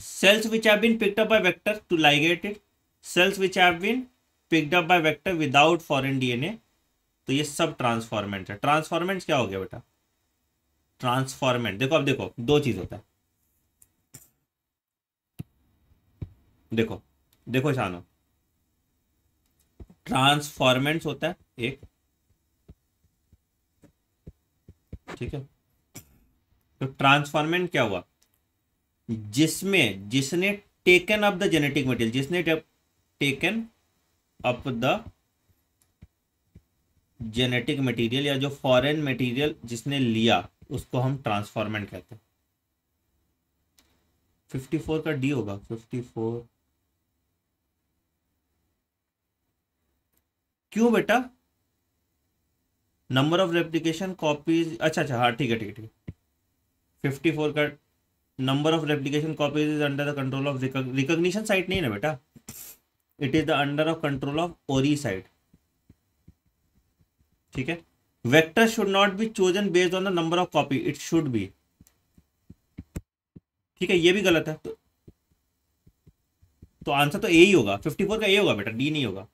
cells which have been picked up by vector to ligate it cells which have been picked up by vector without foreign तो ये सब transformant है transformant क्या हो गया बेटा ट्रांसफॉर्मेंट देखो अब देखो दो चीज होता है देखो देखो शानो ट्रांसफॉर्मेंट्स होता है एक ठीक है तो ट्रांसफॉर्मेंट क्या हुआ जिसमें जिसने taken up the genetic material जिसने taken up the genetic material या जो फॉरेन मटेरियल जिसने लिया उसको हम ट्रांसफॉर्मेंट कहते हैं 54 का डी होगा 54 क्यों बेटा नंबर ऑफ रेप्लीकेशन कॉपीज अच्छा अच्छा हाँ ठीक है ठीक है ठीक फिफ्टी फोर का number of replication copies is under the control of recognition site नहीं ना बेटा it is the under of control of ori site ठीक है vector should not be chosen based on the number of copy it should be ठीक है ये भी गलत है तो आंसर तो ए तो ही होगा फिफ्टी फोर का ए होगा बेटा डी नहीं होगा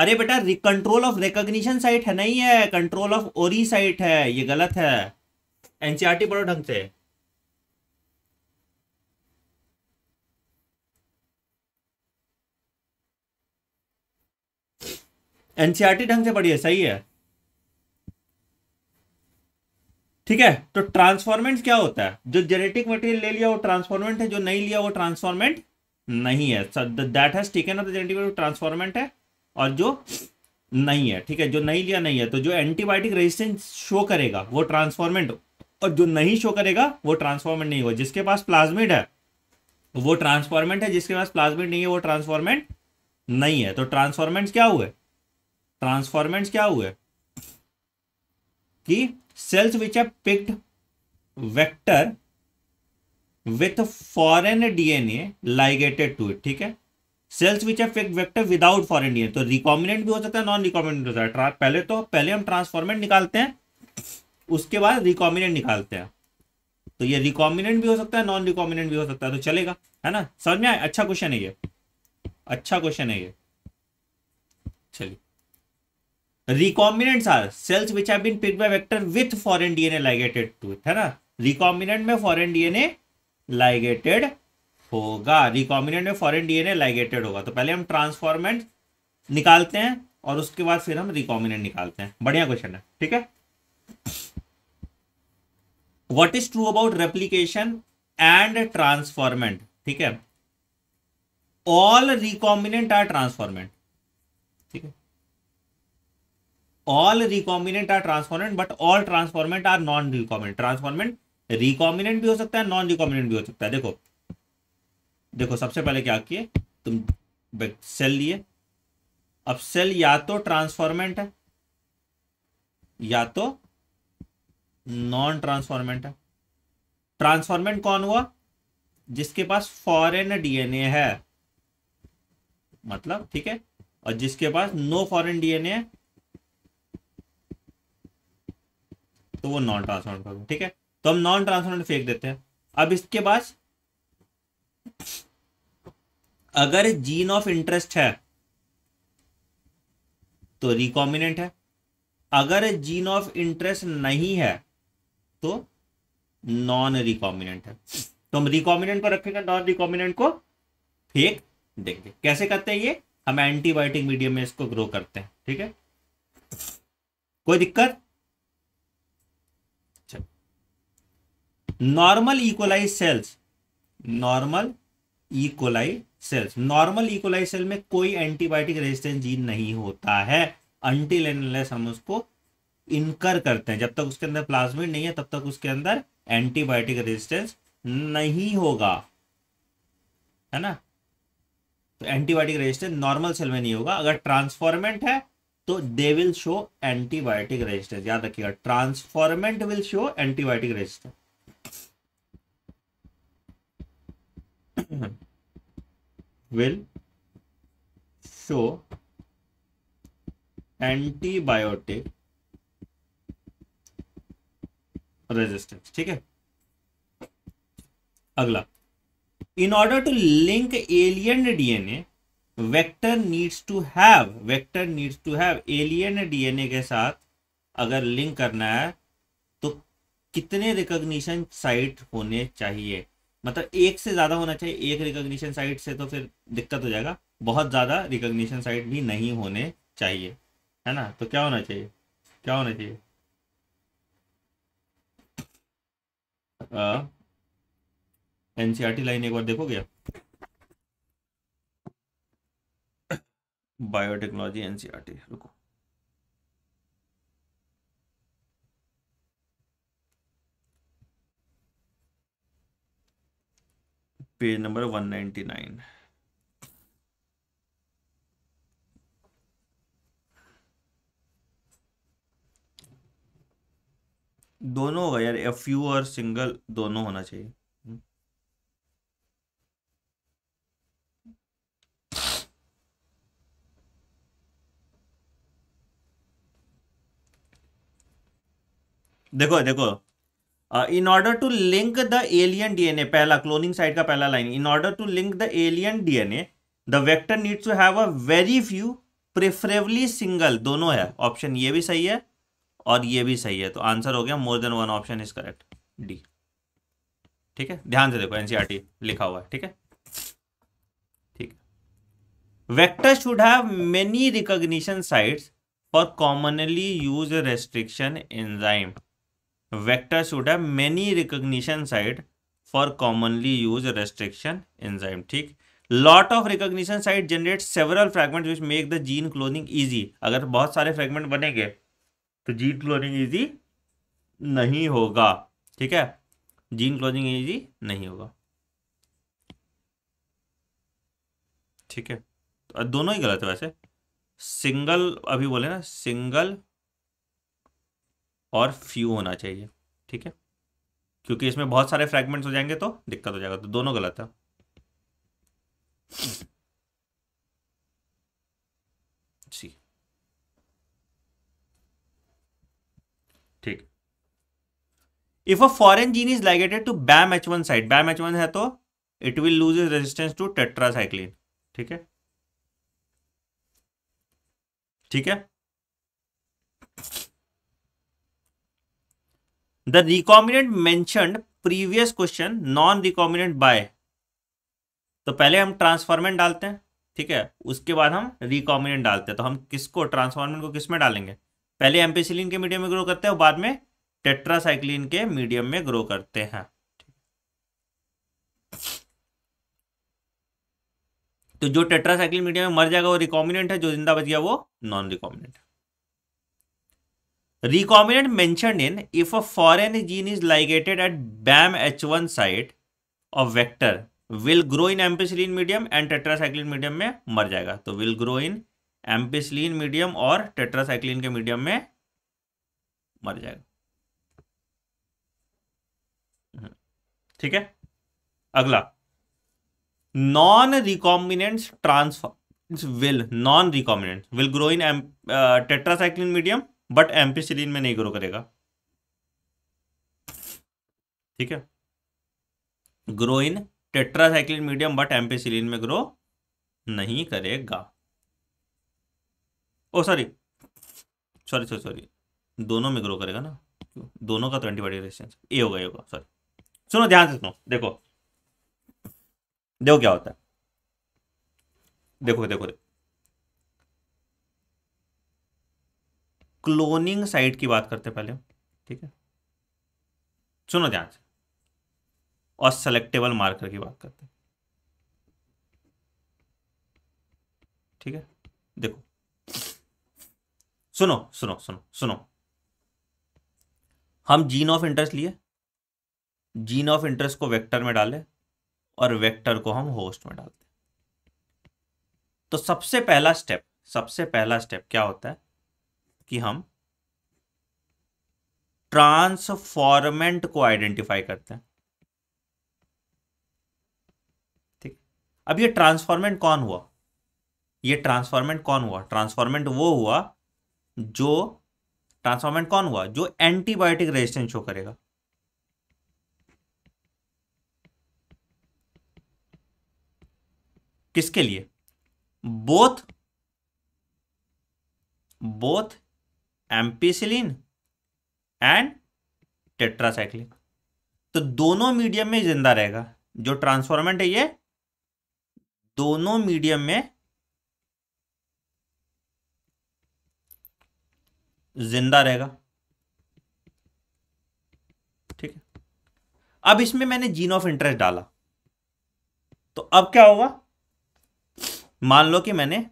अरे बेटा कंट्रोल ऑफ रिकोगशन साइट है नहीं है कंट्रोल ऑफ ओरी साइट है ये गलत है एनसीआरटी e पढ़ो ढंग से एनसीआरटी e ढंग से पढ़िए सही है ठीक है तो ट्रांसफॉर्मेंट क्या होता है जो जेनेटिक मटेरियल ले लिया वो ट्रांसफॉर्मेंट है जो नहीं लिया वो ट्रांसफॉर्मेंट नहीं है that has taken of the genetic transformant है और जो नहीं है ठीक है जो नहीं लिया नहीं है तो जो एंटीबायोटिक रेजिस्टेंस शो करेगा वो ट्रांसफॉर्मेंट और जो नहीं शो करेगा वो ट्रांसफॉर्मेंट नहीं होगा जिसके पास प्लाज्मिड है वो ट्रांसफॉर्मेंट है जिसके पास प्लाज्मिड नहीं है वो ट्रांसफॉर्मेंट नहीं है तो ट्रांसफॉर्मेंट क्या हुए ट्रांसफॉर्मेंट क्या हुए कि cells which has picked vector with foreign DNA ligated to it ठीक है cells which F vector without foreign year तो रिकॉमिनेंट भी हो सकता है नॉन रिकॉमिनेंट हो सकता है पहले तो पहले हम ट्रांसफॉर्मेंट निकालते हैं उसके बाद रिकॉमिनेंट निकालते हैं तो ये रिकॉमिनेंट भी हो सकता है नॉन रिकॉमिनेंट भी हो सकता है तो चलेगा है ना समझ में आए अच्छा क्वेश्चन है ये अच्छा क्वेश्चन है ये चलिए recombinants are cells which have been picked by vector with foreign DNA ligated to it है ना रिकॉम्बिनेंट में फॉरेन डीएनए लाइगेटेड होगा रिकॉम्बिनेंट में फॉरन डीएनए लाइगेटेड होगा तो पहले हम ट्रांसफॉर्मेंट निकालते हैं और उसके बाद फिर हम रिकॉम्बिनेंट निकालते हैं बढ़िया क्वेश्चन है ठीक है what is true about replication and transformant ठीक है ऑल रिकॉम्बिनेंट आर ट्रांसफॉर्मेंट ठीक है all recombinant are transformant but all transformant are non recombinant transformant recombinant भी हो सकता है नॉन रिकॉम्बिनेंट भी हो सकता है देखो देखो सबसे पहले क्या किए तुम सेल लिए अब सेल या तो ट्रांसफॉर्मेंट है या तो नॉन ट्रांसफॉर्मेंट है ट्रांसफॉर्मेंट कौन हुआ जिसके पास फॉरेन डीएनए है मतलब ठीक है और जिसके पास नो फॉरेन डीएनए है तो वो नॉन ट्रांसफॉर्मेंट ठीक है तो हम नॉन ट्रांसफॉर्मेंट फेंक देते हैं अब इसके पास अगर जीन ऑफ इंटरेस्ट है तो रिकॉम्बिनेंट है अगर जीन ऑफ इंटरेस्ट नहीं है तो नॉन रिकॉम्बिनेंट है तो हम रिकॉम्बिनेंट को रखेंगे नॉन रिकॉम्बिनेंट को फेक देंगे कैसे करते हैं ये हम एंटीबायोटिक मीडियम में इसको ग्रो करते हैं ठीक है कोई दिक्कत normal E coli cells normal E coli cells normal E coli cell में कोई एंटीबायोटिक रेजिस्टेंस जीन नहीं होता है अंटिल एनलेस हम उसको इनकर करते हैं जब तक उसके अंदर प्लाज्मिड नहीं है तब तक उसके अंदर एंटीबायोटिक रेजिस्टेंस नहीं होगा है ना तो एंटीबायोटिक रेजिस्टेंस नॉर्मल सेल में नहीं होगा अगर ट्रांसफॉर्मेंट है तो they will show antibiotic resistance याद रखिएगा transformant will show antibiotic resistance will show antibiotic resistance ठीक है अगला in order to link alien DNA vector needs to have vector needs to have alien DNA के साथ अगर लिंक करना है तो कितने रिकॉग्निशन साइट होने चाहिए मतलब एक से ज़्यादा होना चाहिए एक रिकॉग्निशन साइट से तो फिर दिक्कत हो जाएगा बहुत ज़्यादा रिकॉग्निशन साइट भी नहीं होने चाहिए है ना तो क्या होना चाहिए क्या होना चाहिए एनसीआरटी लाइन e एक बार देखोगे बायोटेक्नोलॉजी एनसीआरटी e रुको पेज नंबर 199 दोनों होगा यार एफ यू और सिंगल दोनों होना चाहिए देखो देखो in order to link the alien DNA पहला क्लोनिंग साइड का पहला line in order to link the alien DNA the vector needs to have a very few preferably single दोनों है ऑप्शन ये भी सही है और ये भी सही है तो आंसर हो गया more than one option is correct D ठीक है ध्यान से देखो एनसीआर e लिखा हुआ है ठीक है ठीक vector should have many recognition sites for commonly use restriction enzyme vector should have many recognition site for commonly use restriction enzyme ठीक lot of recognition site generate several fragment which make the gene cloning easy अगर बहुत सारे fragment बनेंगे तो gene cloning easy नहीं होगा ठीक है जीन क्लोनिंग ईजी नहीं होगा ठीक है तो दोनों ही गलत है वैसे सिंगल अभी बोले ना सिंगल और फ्यू होना चाहिए ठीक है क्योंकि इसमें बहुत सारे फ्रेगमेंट्स हो जाएंगे तो दिक्कत हो जाएगा तो दोनों गलत है जी ठीक if a foreign gene is ligated to Bam H one side Bam H one है तो it will lose is resistance to tetracycline ठीक है ठीक है the recombinant mentioned previous question non recombinant by तो पहले हम ट्रांसफॉर्मेंट डालते हैं ठीक है उसके बाद हम रिकॉम्बिनेंट डालते हैं तो हम किसको ट्रांसफॉर्मेंट को किस में डालेंगे पहले एम्पेसिलिन के मीडियम में ग्रो करते हैं और बाद में टेट्रासाइक्लिन के मीडियम में ग्रो करते हैं तो जो टेट्रासाइक्लिन मीडियम में मर जाएगा वो रिकॉम्बिनेंट है जो जिंदा बच गया वो नॉन रिकॉम्बिनेंट है recombinant mentioned in if a foreign gene is ligated at bam h1 site of vector will grow in ampicillin medium and tetracycline medium mein mar jayega तो will grow in ampicillin medium or tetracycline ke medium mein mar jayega theek hai agla non recombinant transfer will non recombinant will grow in uh, tetracycline medium but ampicillin में नहीं grow करेगा ठीक है grow in tetracycline medium but ampicillin में grow नहीं करेगा oh sorry sorry sorry sorry दोनों में ग्रो करेगा ना दोनों का ट्वेंटी फाइव रेजिस्टेंस ए होगा ये होगा सॉरी सुनो ध्यान से सुनो देखो देखो क्या होता है देखो देखो, देखो क्लोनिंग साइट की बात करते पहले ठीक है सुनो ध्यान से और सेलेक्टेबल मार्कर की बात करते ठीक है देखो सुनो सुनो सुनो सुनो हम जीन ऑफ इंटरेस्ट लिए जीन ऑफ इंटरेस्ट को वेक्टर में डाले और वेक्टर को हम होस्ट में डालते तो सबसे पहला स्टेप सबसे पहला स्टेप क्या होता है कि हम ट्रांसफॉर्मेंट को आइडेंटिफाई करते हैं ठीक अब ये ट्रांसफॉर्मेंट कौन हुआ ये ट्रांसफॉर्मेंट कौन हुआ ट्रांसफॉर्मेंट वो हुआ जो ट्रांसफॉर्मेंट कौन हुआ जो एंटीबायोटिक रेजिस्टेंस शो करेगा किसके लिए both both ampicillin and tetracycline तो दोनों मीडियम में जिंदा रहेगा जो ट्रांसफॉर्मेंट है ये दोनों मीडियम में जिंदा रहेगा ठीक है अब इसमें मैंने जीन ऑफ इंटरेस्ट डाला तो अब क्या होगा मान लो कि मैंने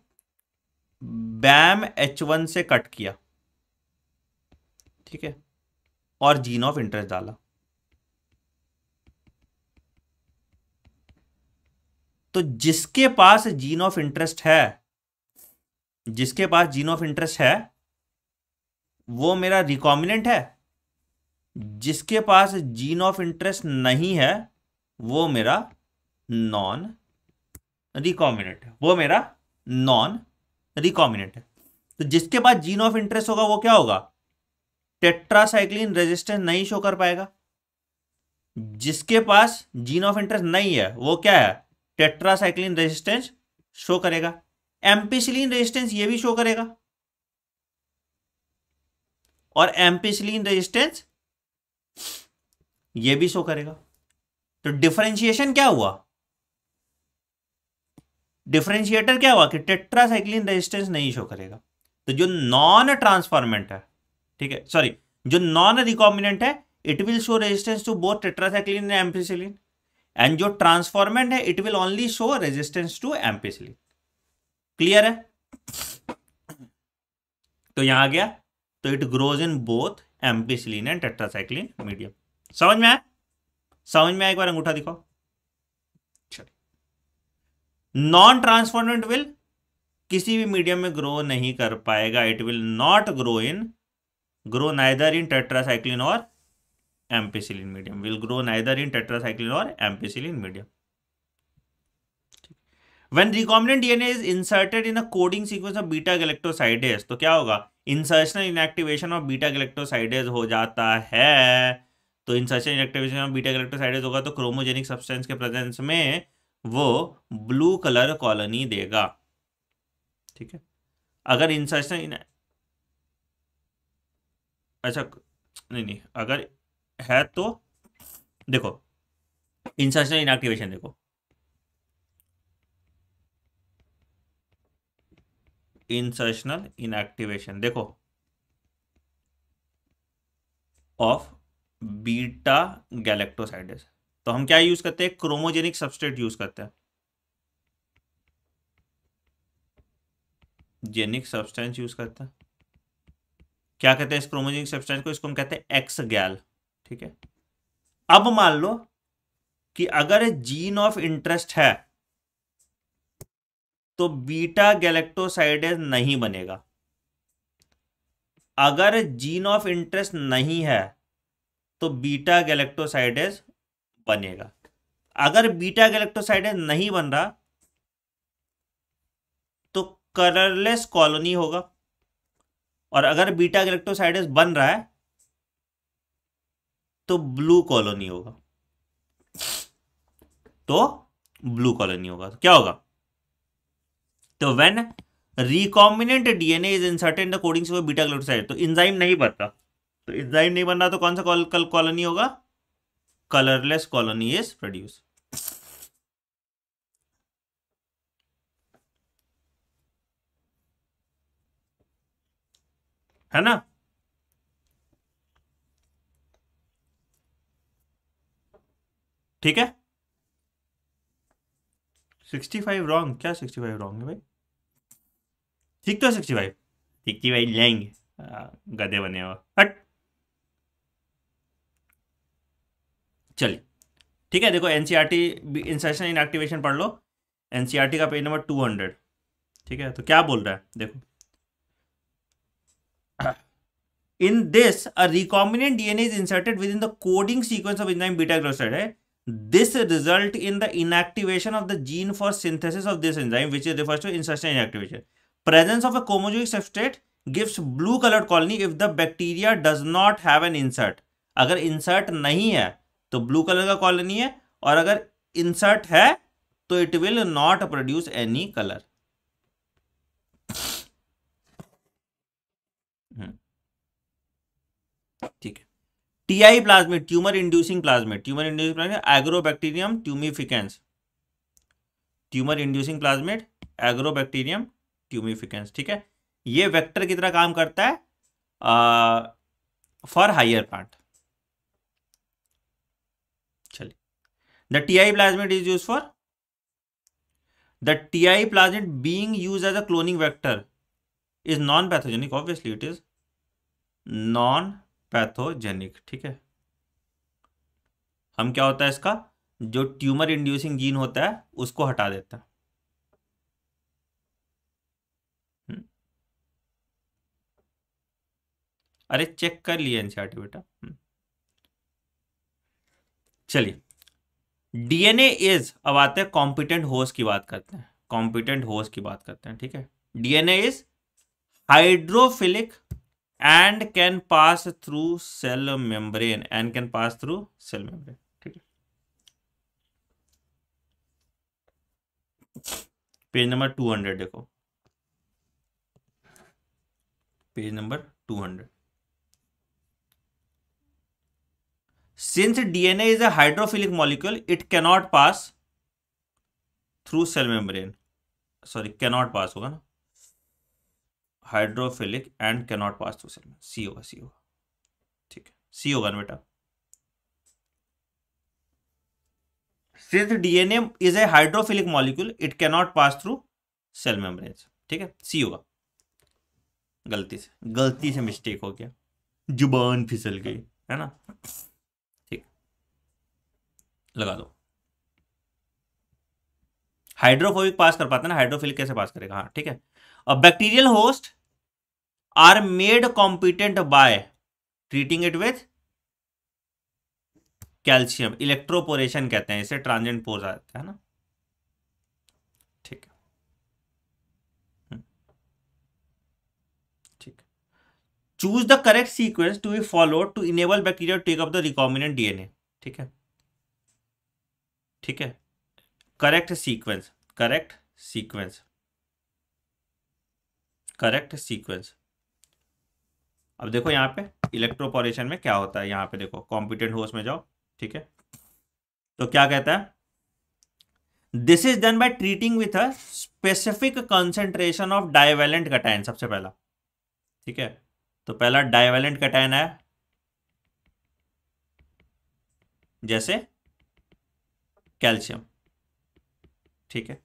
बैम एच वन से कट किया ठीक है और जीन ऑफ इंटरेस्ट डाला तो जिसके पास जीन ऑफ इंटरेस्ट है जिसके पास जीन ऑफ इंटरेस्ट है वो मेरा रिकॉमिनेंट है जिसके पास जीन ऑफ इंटरेस्ट नहीं है वो मेरा नॉन रिकॉमिनेंट है वो मेरा नॉन रिकॉमिनेंट है तो जिसके पास जीन ऑफ इंटरेस्ट होगा वो क्या होगा टेट्रासाइक्लिन रेजिस्टेंस नहीं शो कर पाएगा जिसके पास जीन ऑफ इंटरेस्ट नहीं है वो क्या है टेट्रासाइक्लिन रेजिस्टेंस शो करेगा एम्पिसिलिन रेजिस्टेंस ये भी शो करेगा और एम्पिसिलिन रेजिस्टेंस ये भी शो करेगा तो डिफरेंशिएशन क्या हुआ डिफरेंशिएटर क्या हुआ कि टेट्रासाइक्लिन रेजिस्टेंस नहीं शो करेगा तो जो नॉन ट्रांसफॉर्मेंट है ठीक है सॉरी जो नॉन रिकॉम्बिनेंट है it will show resistance to both tetracycline and ampicillin and जो ट्रांसफॉर्मेंट है it will only show resistance to ampicillin clear है तो यहां आ गया तो it grows in both ampicillin and tetracycline medium समझ में आया समझ में आया एक बार अंगूठा दिखाओ नॉन ट्रांसफॉर्मेंट विल किसी भी मीडियम में ग्रो नहीं कर पाएगा it will not grow in grow neither in tetracycline or ampicillin medium will grow neither in tetracycline or ampicillin medium when recombinant dna is inserted in a coding sequence of beta galactosidase तो क्या होगा insertional inactivation of beta galactosidase हो जाता है तो insertion inactivation of beta galactosidase होगा तो chromogenic substance के प्रेजेंस में वो ब्लू कलर कॉलोनी देगा ठीक है अगर इंसर्शन अच्छा नहीं नहीं अगर है तो देखो इंसर्शन इनएक्टिवेशन देखो इंसर्शनल इनएक्टिवेशन देखो ऑफ बीटा गैलेक्टोसाइडस तो हम क्या यूज करते हैं क्रोमोजेनिक सबस्टेट यूज करते हैं जेनिक सब्सटेंस यूज करते हैं क्या कहते हैं इस प्रोमोजिंग सब्सटेंस को इसको हम कहते हैं एक्स गैल ठीक है अब मान लो कि अगर जीन ऑफ इंटरेस्ट है तो बीटा गैलेक्टोसाइडेज नहीं बनेगा अगर जीन ऑफ इंटरेस्ट नहीं है तो बीटा गैलेक्टोसाइडेज बनेगा अगर बीटा गैलेक्टोसाइडेज नहीं बन रहा तो कलरलेस कॉलोनी होगा और अगर बीटा इलेक्ट्रोसाइडस बन रहा है तो ब्लू कॉलोनी होगा तो ब्लू कॉलोनी होगा तो क्या होगा तो when recombinant DNA is inserted according से बीटा ग्लूटोसाइड तो इंजाइम नहीं बनता तो इंजाइम नहीं बन रहा तो कौन सा कॉलोनी होगा कलरलेस कॉलोनी इज प्रोड्यूस है ना ठीक है सिक्सटी फाइव रॉन्ग क्या सिक्सटी फाइव रॉन्ग है भाई ठीक तो सिक्सटी फाइव सिक्सटी फाइव लेंगे हाँ, गधे बने हुआ हट चलिए ठीक है देखो एनसीईआरटी इंसर्शन इन एक्टिवेशन पढ़ लो एनसीआरटी e का पेज नंबर टू हंड्रेड ठीक है तो क्या बोल रहा है देखो in this D N is inserted within the coding sequence of enzyme beta glucoside है this result in the inactivation of the gene for synthesis of this enzyme which is refers to insertion inactivation presence of a chromogenic substrate gives blue coloured colony if the bacteria does not have an insert अगर insert नहीं है तो blue colour का colony है और अगर insert है तो it will not produce any colour ठीक है T I plasmid tumour inducing plasmid tumour inducing plasmid agrobacterium tumefaciens tumour inducing plasmid agrobacterium tumefaciens ठीक है ये वेक्टर की तरह काम करता है फॉर हायर प्लांट चलिए the T I plasmid is use for the T I plasmid being use as a cloning vector is non pathogenic obviously it is non pathogenic ठीक है हम क्या होता है इसका जो ट्यूमर इंड्यूसिंग जीन होता है उसको हटा देते हैं हम्म। अरे चेक कर लिए एनसीआरटी बेटा हम्म। चलिए डीएनए इज अब आते हैं कॉम्पिटेंट होस्ट की बात करते हैं कॉम्पिटेंट होस्ट की बात करते हैं ठीक है DNA is hydrophilic and can pass through cell membrane and can pass through cell membrane ठीक Page number 200 देखो page number 200 since dna is a hydrophilic molecule it cannot pass through cell membrane sorry cannot pass होगा ना hydrophilic and can not pass through cell में C होगा सी होगा ठीक है C होगा बेटा since DNA is a hydrophilic molecule it can not pass through cell membrane ठीक है सी होगा गलती से गलती से मिस्टेक हो गया जुबान फिसल गई है ना ठीक लगा दो हाइड्रोफोबिक पास कर पाता ना हाइड्रोफिलिक कैसे पास करेगा हाँ ठीक है अब bacterial host are made competent by treating it with calcium electroporation कहते हैं इसे ट्रांजेंट पोज आ जाता है ना ठीक है हम्म। ठीक choose the correct sequence to be follow to enable bacteria to take up the recombinant DNA ठीक है ठीक है correct sequence correct sequence correct sequence अब देखो यहाँ पे इलेक्ट्रोपोरेशन में क्या होता है यहाँ पे देखो कॉम्पिटेंट होस्ट में जाओ ठीक है तो क्या कहता है this is done by treating with a specific concentration of divalent cation सबसे पहला ठीक है तो पहला डायवेलेंट कटाइन है जैसे कैल्शियम ठीक है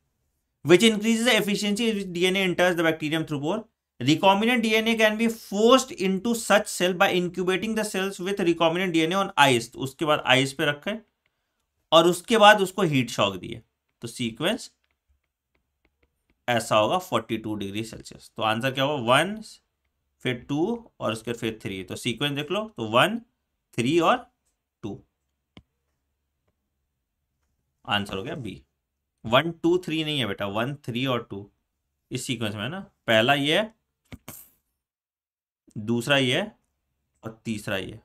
which increase the efficiency DNA enters the bacterium through bore recombinant DNA can be forced into such cell by incubating the cells with recombinant DNA on ice. तो उसके बाद आइस पे रखे और उसके बाद उसको हीट शॉक दिए तो सीक्वेंस ऐसा होगा 42 डिग्री सेल्सियस तो आंसर क्या होगा वन फिर टू और उसके फिर थ्री तो सीक्वेंस देख लो तो वन थ्री और टू आंसर हो गया बी वन टू थ्री नहीं है बेटा वन थ्री और टू इस सीक्वेंस में है ना पहला ये है दूसरा ये और तीसरा ये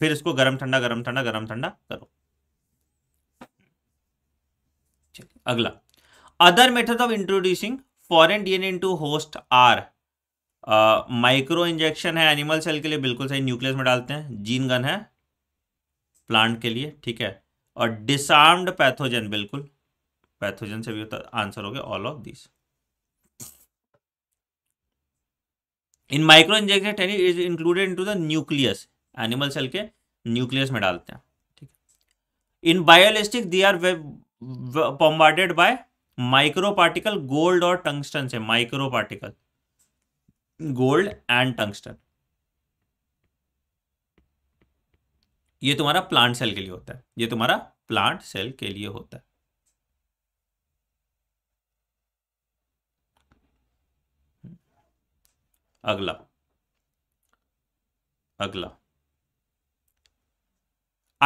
फिर इसको गरम ठंडा गरम ठंडा गरम ठंडा करो अगला other method of introducing foreign DNA into host are micro injection है एनिमल सेल के लिए बिल्कुल सही न्यूक्लियस में डालते हैं जीन गन है प्लांट के लिए ठीक है और डिसआर्म्ड पैथोजन बिल्कुल पैथोजन से भी आंसर हो गया all of this in micro injected technique is included into the nucleus animal cell के न्यूक्लियस में डालते हैं ठीक in biolistic they are bombarded by micro particle gold और टंगस्टन से micro particle gold and tungsten ये तुम्हारा प्लांट सेल के लिए होता है ये तुम्हारा प्लांट सेल के लिए होता है अगला अगला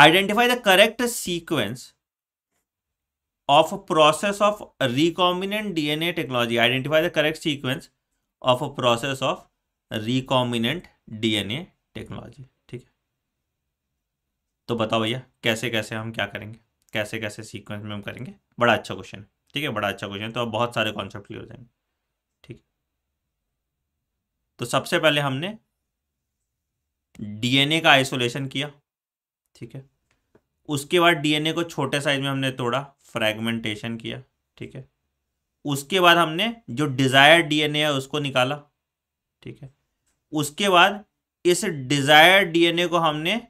identify the correct sequence of process of recombinant DNA technology identify the correct sequence of process of recombinant DNA technology ठीक है तो बताओ भैया कैसे कैसे हम क्या करेंगे कैसे कैसे सीक्वेंस में हम करेंगे बड़ा अच्छा क्वेश्चन ठीक है बड़ा अच्छा क्वेश्चन तो अब बहुत सारे कॉन्सेप्ट क्लियर हो जाएंगे तो सबसे पहले हमने डीएनए का आइसोलेशन किया ठीक है उसके बाद डीएनए को छोटे साइज में हमने तोड़ा फ्रेगमेंटेशन किया ठीक है उसके बाद हमने जो डिज़ायर डीएनए है उसको निकाला ठीक है उसके बाद इस डिज़ायर डीएनए को हमने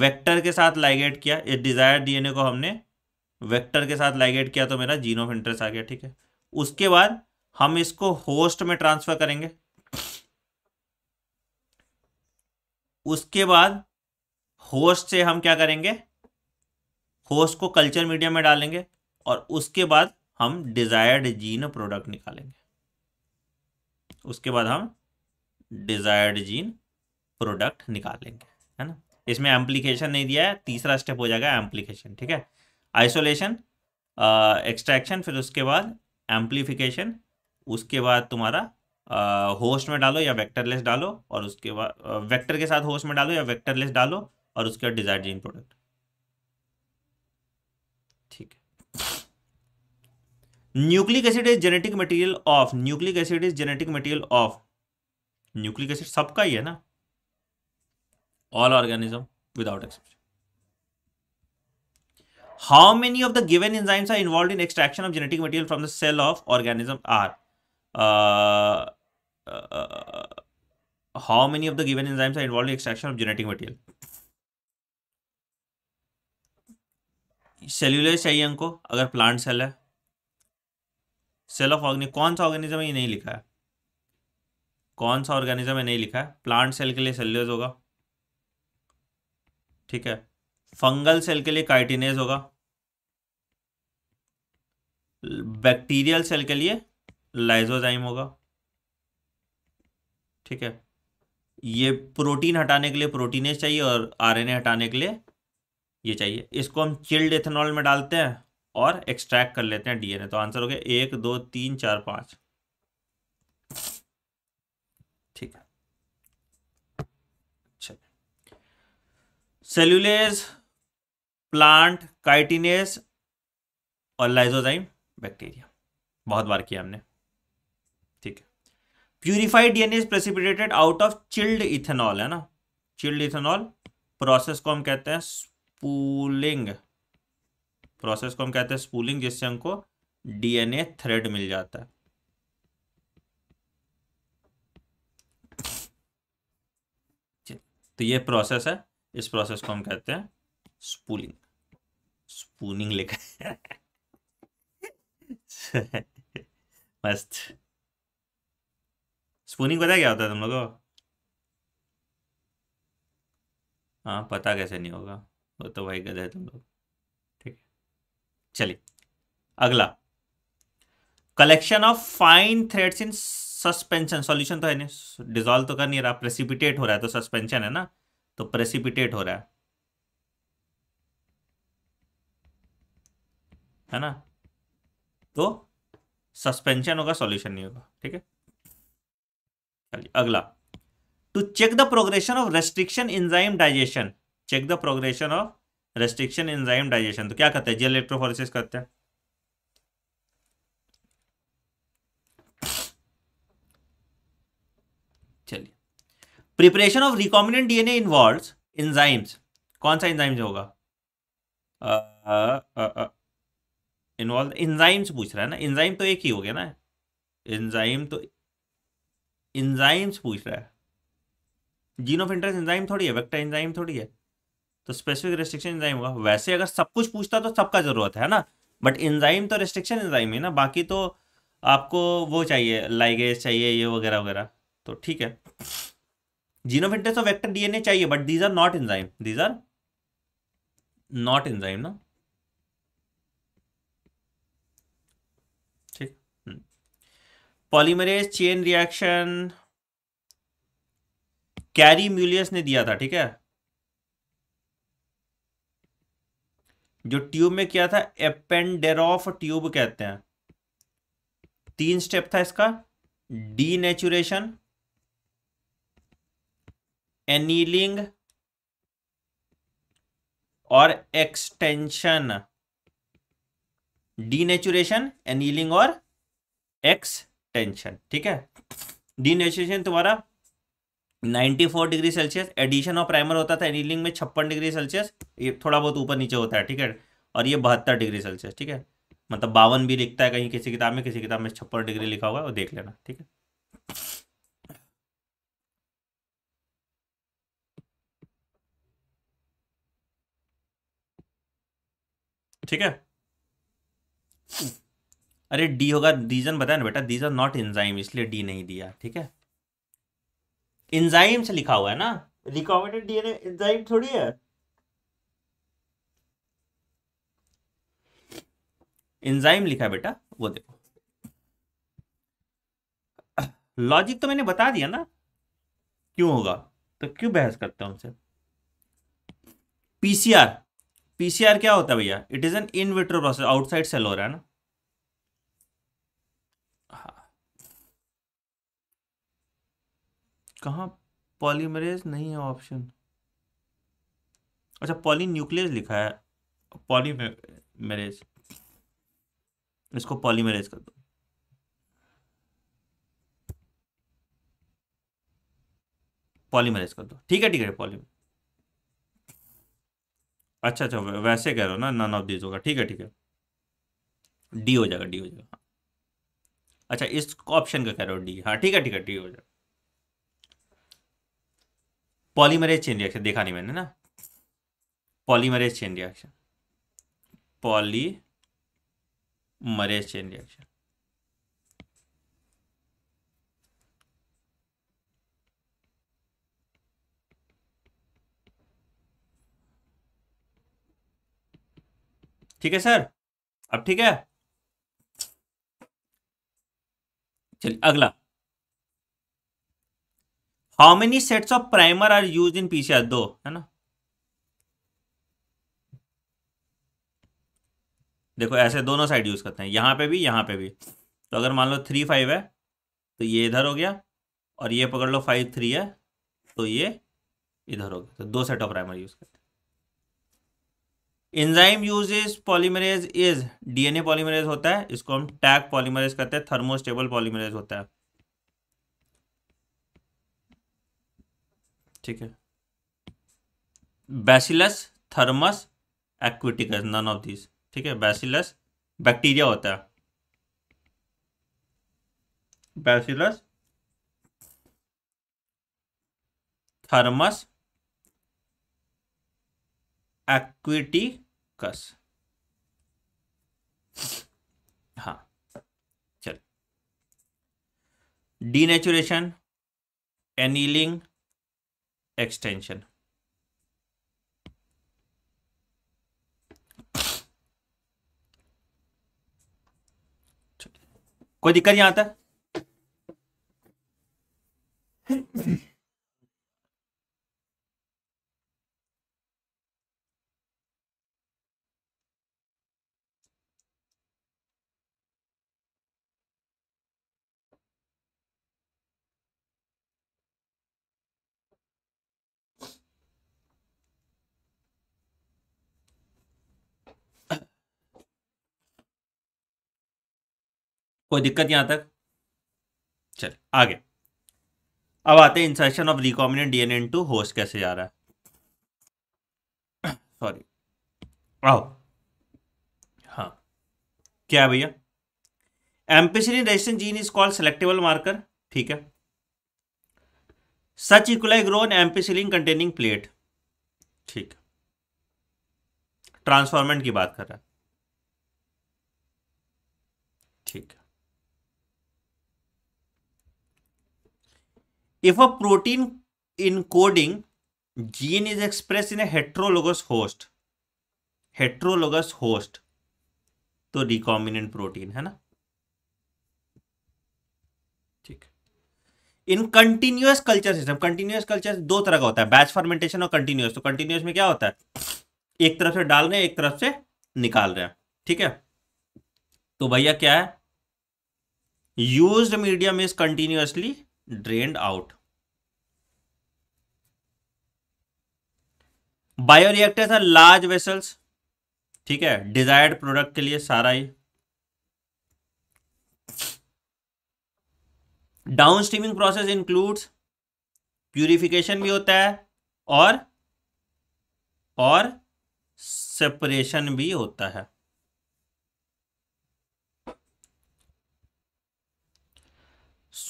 वेक्टर के साथ लाइगेट किया इस डिज़ायर डीएनए को हमने वेक्टर के साथ लाइगेट किया तो मेरा जीन ऑफ इंटरेस्ट आ गया ठीक है उसके बाद हम इसको होस्ट में ट्रांसफर करेंगे उसके बाद होस्ट से हम क्या करेंगे होस्ट को कल्चर मीडिया में डालेंगे और उसके बाद हम डिजायर्ड जीन प्रोडक्ट निकालेंगे उसके बाद हम डिजायर्ड जीन प्रोडक्ट निकालेंगे है ना इसमें एम्प्लीकेशन नहीं दिया है तीसरा स्टेप हो जाएगा एम्प्लीकेशन ठीक है आइसोलेशन एक्सट्रैक्शन फिर उसके बाद एम्प्लीफिकेशन उसके बाद तुम्हारा होस्ट में डालो या वेक्टरलेस डालो और उसके बाद वेक्टर के साथ होस्ट में डालो या वेक्टरलेस डालो और उसके बाद डिजायर जीन प्रोडक्ट ठीक है nucleic acid is genetic material of nucleic acid is genetic material of nucleic acid सबका ही है ना all organism without exception how many of the given enzymes are involved in extraction of genetic material from the cell of organism are Uh, uh, uh, how many of the given enzymes are involved in extraction of genetic material चाहिए हमको अगर plant cell है cell of organic कौन सा organism ये नहीं लिखा है कौन सा ऑर्गेनिज्म है नहीं लिखा है प्लांट सेल के लिए सेल्यूज होगा ठीक है फंगल सेल के लिए काइटिनेज होगा बैक्टीरियल सेल के लिए लाइजोजाइम होगा ठीक है ये प्रोटीन हटाने के लिए प्रोटीनेस चाहिए और आरएनए हटाने के लिए ये चाहिए इसको हम चिल्ड एथेनॉल में डालते हैं और एक्सट्रैक्ट कर लेते हैं डीएनए तो आंसर हो गया एक दो तीन चार पाँच ठीक है सेल्यूलेस सेल्यूलेज प्लांट काइटिनेस और लाइजोजाइम बैक्टीरिया बहुत बार किया हमने purified DNA is precipitated out of chilled ethanol है ना चिल्ड इथेनॉल प्रोसेस को हम कहते हैं स्पूलिंग प्रोसेस को हम कहते हैं स्पूलिंग जिससे हमको डीएनए थ्रेड मिल जाता है तो ये प्रोसेस है इस प्रोसेस को हम कहते हैं स्पूलिंग स्पूनिंग लिखा मस्त स्पूनिंग पता क्या होता है तुम लोगों को हाँ पता कैसे नहीं होगा वो तो भाई गधे तुम लोग ठीक चलिए अगला collection of fine threads in suspension solution तो है नहीं डिजॉल्व तो कर नहीं रहा प्रेसिपिटेट हो रहा है तो सस्पेंशन है ना तो प्रेसिपिटेट हो रहा है है ना तो सस्पेंशन होगा सॉल्यूशन नहीं होगा ठीक है चलिए अगला to check the progression of restriction enzyme digestion check the progression of restriction enzyme digestion तो क्या करते हैं जेल इलेक्ट्रोफोरेसिस करते हैं चलिए preparation of recombinant DNA involve enzymes कौन सा इंजाइम्स होगा इन्वॉल्व इंजाइम्स पूछ रहा है ना इंजाइम तो एक ही हो गया ना इंजाइम तो इंजाइम्स पूछ रहा है जीन ऑफ इंटरेस्ट इंजाइम थोड़ी है वेक्टर इंजाइम थोड़ी है तो स्पेसिफिक रेस्ट्रिक्शन इंजाइम होगा वैसे अगर सब कुछ पूछता तो सबका जरूरत है ना बट इंजाइम तो रेस्ट्रिक्शन इंजाइम है ना बाकी तो आपको वो चाहिए लाइगेज चाहिए ये वगैरह वगैरह तो ठीक है gene of interest of vector DNA चाहिए but these are not enzyme these are not enzyme ना polymerase chain reaction Kary Mullis ने दिया था ठीक है जो ट्यूब में क्या था एपेंडेरॉफ ट्यूब कहते हैं तीन स्टेप था इसका डी नेचुरेशन एनीलिंग और एक्सटेंशन डी नेचुरेशन एनीलिंग और एक्स टेंशन ठीक है डीनेचुरेशन तुम्हारा 94 degree Celsius addition of primer होता था एनीलिंग में छप्पन डिग्री सेल्सियस ये थोड़ा बहुत ऊपर नीचे होता है ठीक है और ये बहत्तर डिग्री सेल्सियस ठीक है मतलब बावन भी लिखता है कहीं किसी किताब में किसी किताब में छप्पन डिग्री लिखा हुआ है वो देख लेना ठीक है ठीक है अरे डी होगा रीजन बताया ना बेटा दीज आर नॉट इंजाइम इसलिए डी नहीं दिया ठीक है इंजाइम से लिखा हुआ है ना रिकॉमेंडेड डीएनए इंजाइम थोड़ी है इंजाइम लिखा है बेटा वो देखो लॉजिक तो मैंने बता दिया ना क्यों होगा तो क्यों बहस करते हैं उनसे पीसीआर पीसीआर क्या होता है भैया it is an in vitro process outside cell हो रहा है ना कहाँ पॉलीमरेज नहीं है ऑप्शन अच्छा पॉली न्यूक्लियस लिखा है पॉली मेरेज इसको पॉलीमरेज कर दो पॉलीमरेज कर दो ठीक है ठीक है पॉली अच्छा अच्छा वैसे कह रहे हो ना नन ऑफ दीज होगा ठीक है ठीक है डी हो जाएगा डी हो जाएगा हाँ। अच्छा इस ऑप्शन का कह रहे हो डी हाँ ठीक है ठीक है डी हो जाएगा पॉलीमरेज चेन रिएक्शन देखा नहीं मैंने ना पॉलीमरेज चेन रिएक्शन मरेज चेन रिएक्शन ठीक है सर अब ठीक है चलिए अगला how many sets of primer are use in PCR दो है ना देखो ऐसे दोनों साइड यूज करते हैं यहां पे भी यहां पे भी तो अगर मान लो थ्री फाइव है तो ये इधर हो गया और ये पकड़ लो फाइव थ्री है तो ये इधर हो गया तो दो सेट ऑफ प्राइमर यूज करते हैं enzyme is polymerase is DNA polymerase होता है इसको हम टैग पॉलीमरेज कहते हैं थर्मोस्टेबल पॉलीमरेज होता है ठीक है bacillus thermus aquaticus none of this ठीक है बैसिलस बैक्टीरिया होता है बैसिलस थर्मस एक्विटिकस हाँ चल डीनेचुरेशन एनीलिंग extension. कोई दिक्कत यहां आता कोई दिक्कत यहां तक चल आगे अब आते हैं insertion of recombinant DNA into host कैसे जा रहा है सॉरी आओ हाँ क्या है भैया ampicillin resistant gene is called selectable marker ठीक है such E coli grown ampicillin containing plate ठीक ट्रांसफॉर्मेंट की बात कर रहा है ठीक if a protein encoding gene is expressed in a heterologous host heterologous host तो रिकॉम्बिनेंट प्रोटीन है ना ठीक in continuous culture system continuous culture दो तरह का होता है बैच फर्मेंटेशन और कंटिन्यूस तो कंटिन्यूस में क्या होता है एक तरफ से डाल रहे हैं एक तरफ से निकाल रहे हैं ठीक है तो भैया क्या है use medium is continuously drained out bioreactors are large vessels ठीक है डिजायर्ड प्रोडक्ट के लिए सारा ही down streaming process includes purification भी होता है और और सेपरेशन भी होता है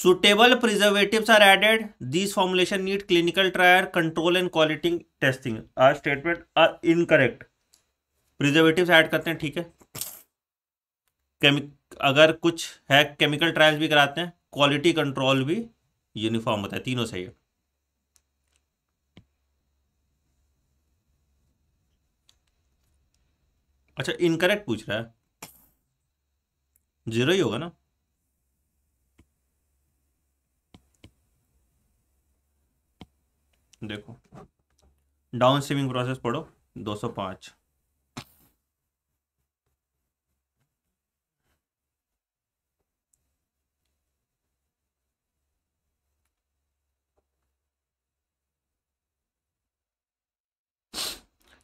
suitable preservatives are added these formulation need clinical trial control and quality testing our statement are incorrect preservatives add करते हैं ठीक है केमिक अगर कुछ है केमिकल ट्रायल्स भी कराते हैं क्वालिटी कंट्रोल भी यूनिफॉर्म होता है तीनों सही है अच्छा इनकरेक्ट पूछ रहा है जीरो ही होगा ना देखो डाउन स्ट्रीमिंग प्रोसेस पढ़ो 205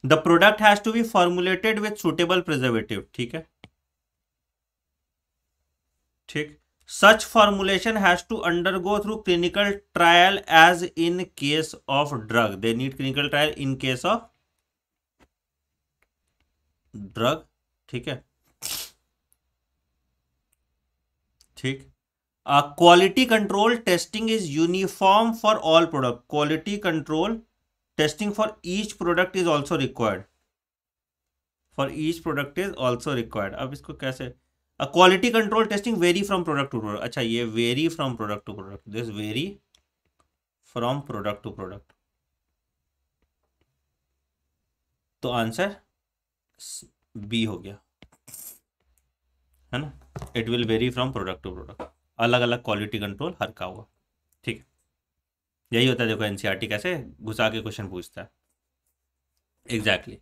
the product has to be formulated with suitable preservative ठीक है ठीक such formulation has to undergo through clinical trial as in case of drug they need clinical trial in case of drug ठीक है ठीक quality control testing is uniform for all product quality control testing for each product is also required for each product is also required अब इसको कैसे quality control testing vary from product to product अच्छा ये vary from product to product this vary from product to product तो answer B हो गया है ना it will vary from product to product अलग अलग क्वालिटी कंट्रोल हर का होगा ठीक है यही होता है देखो एनसीआरटी e कैसे घुसा के क्वेश्चन पूछता है exactly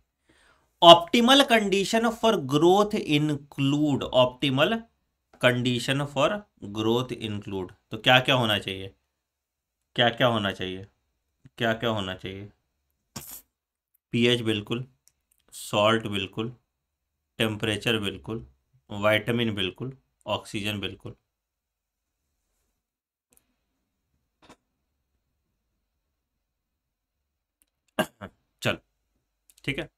optimal condition for growth include optimal condition for growth include तो क्या क्या होना चाहिए क्या क्या होना चाहिए क्या क्या होना चाहिए पीएच बिल्कुल सॉल्ट बिल्कुल टेम्परेचर बिल्कुल वाइटामिन बिल्कुल ऑक्सीजन बिल्कुल चल ठीक है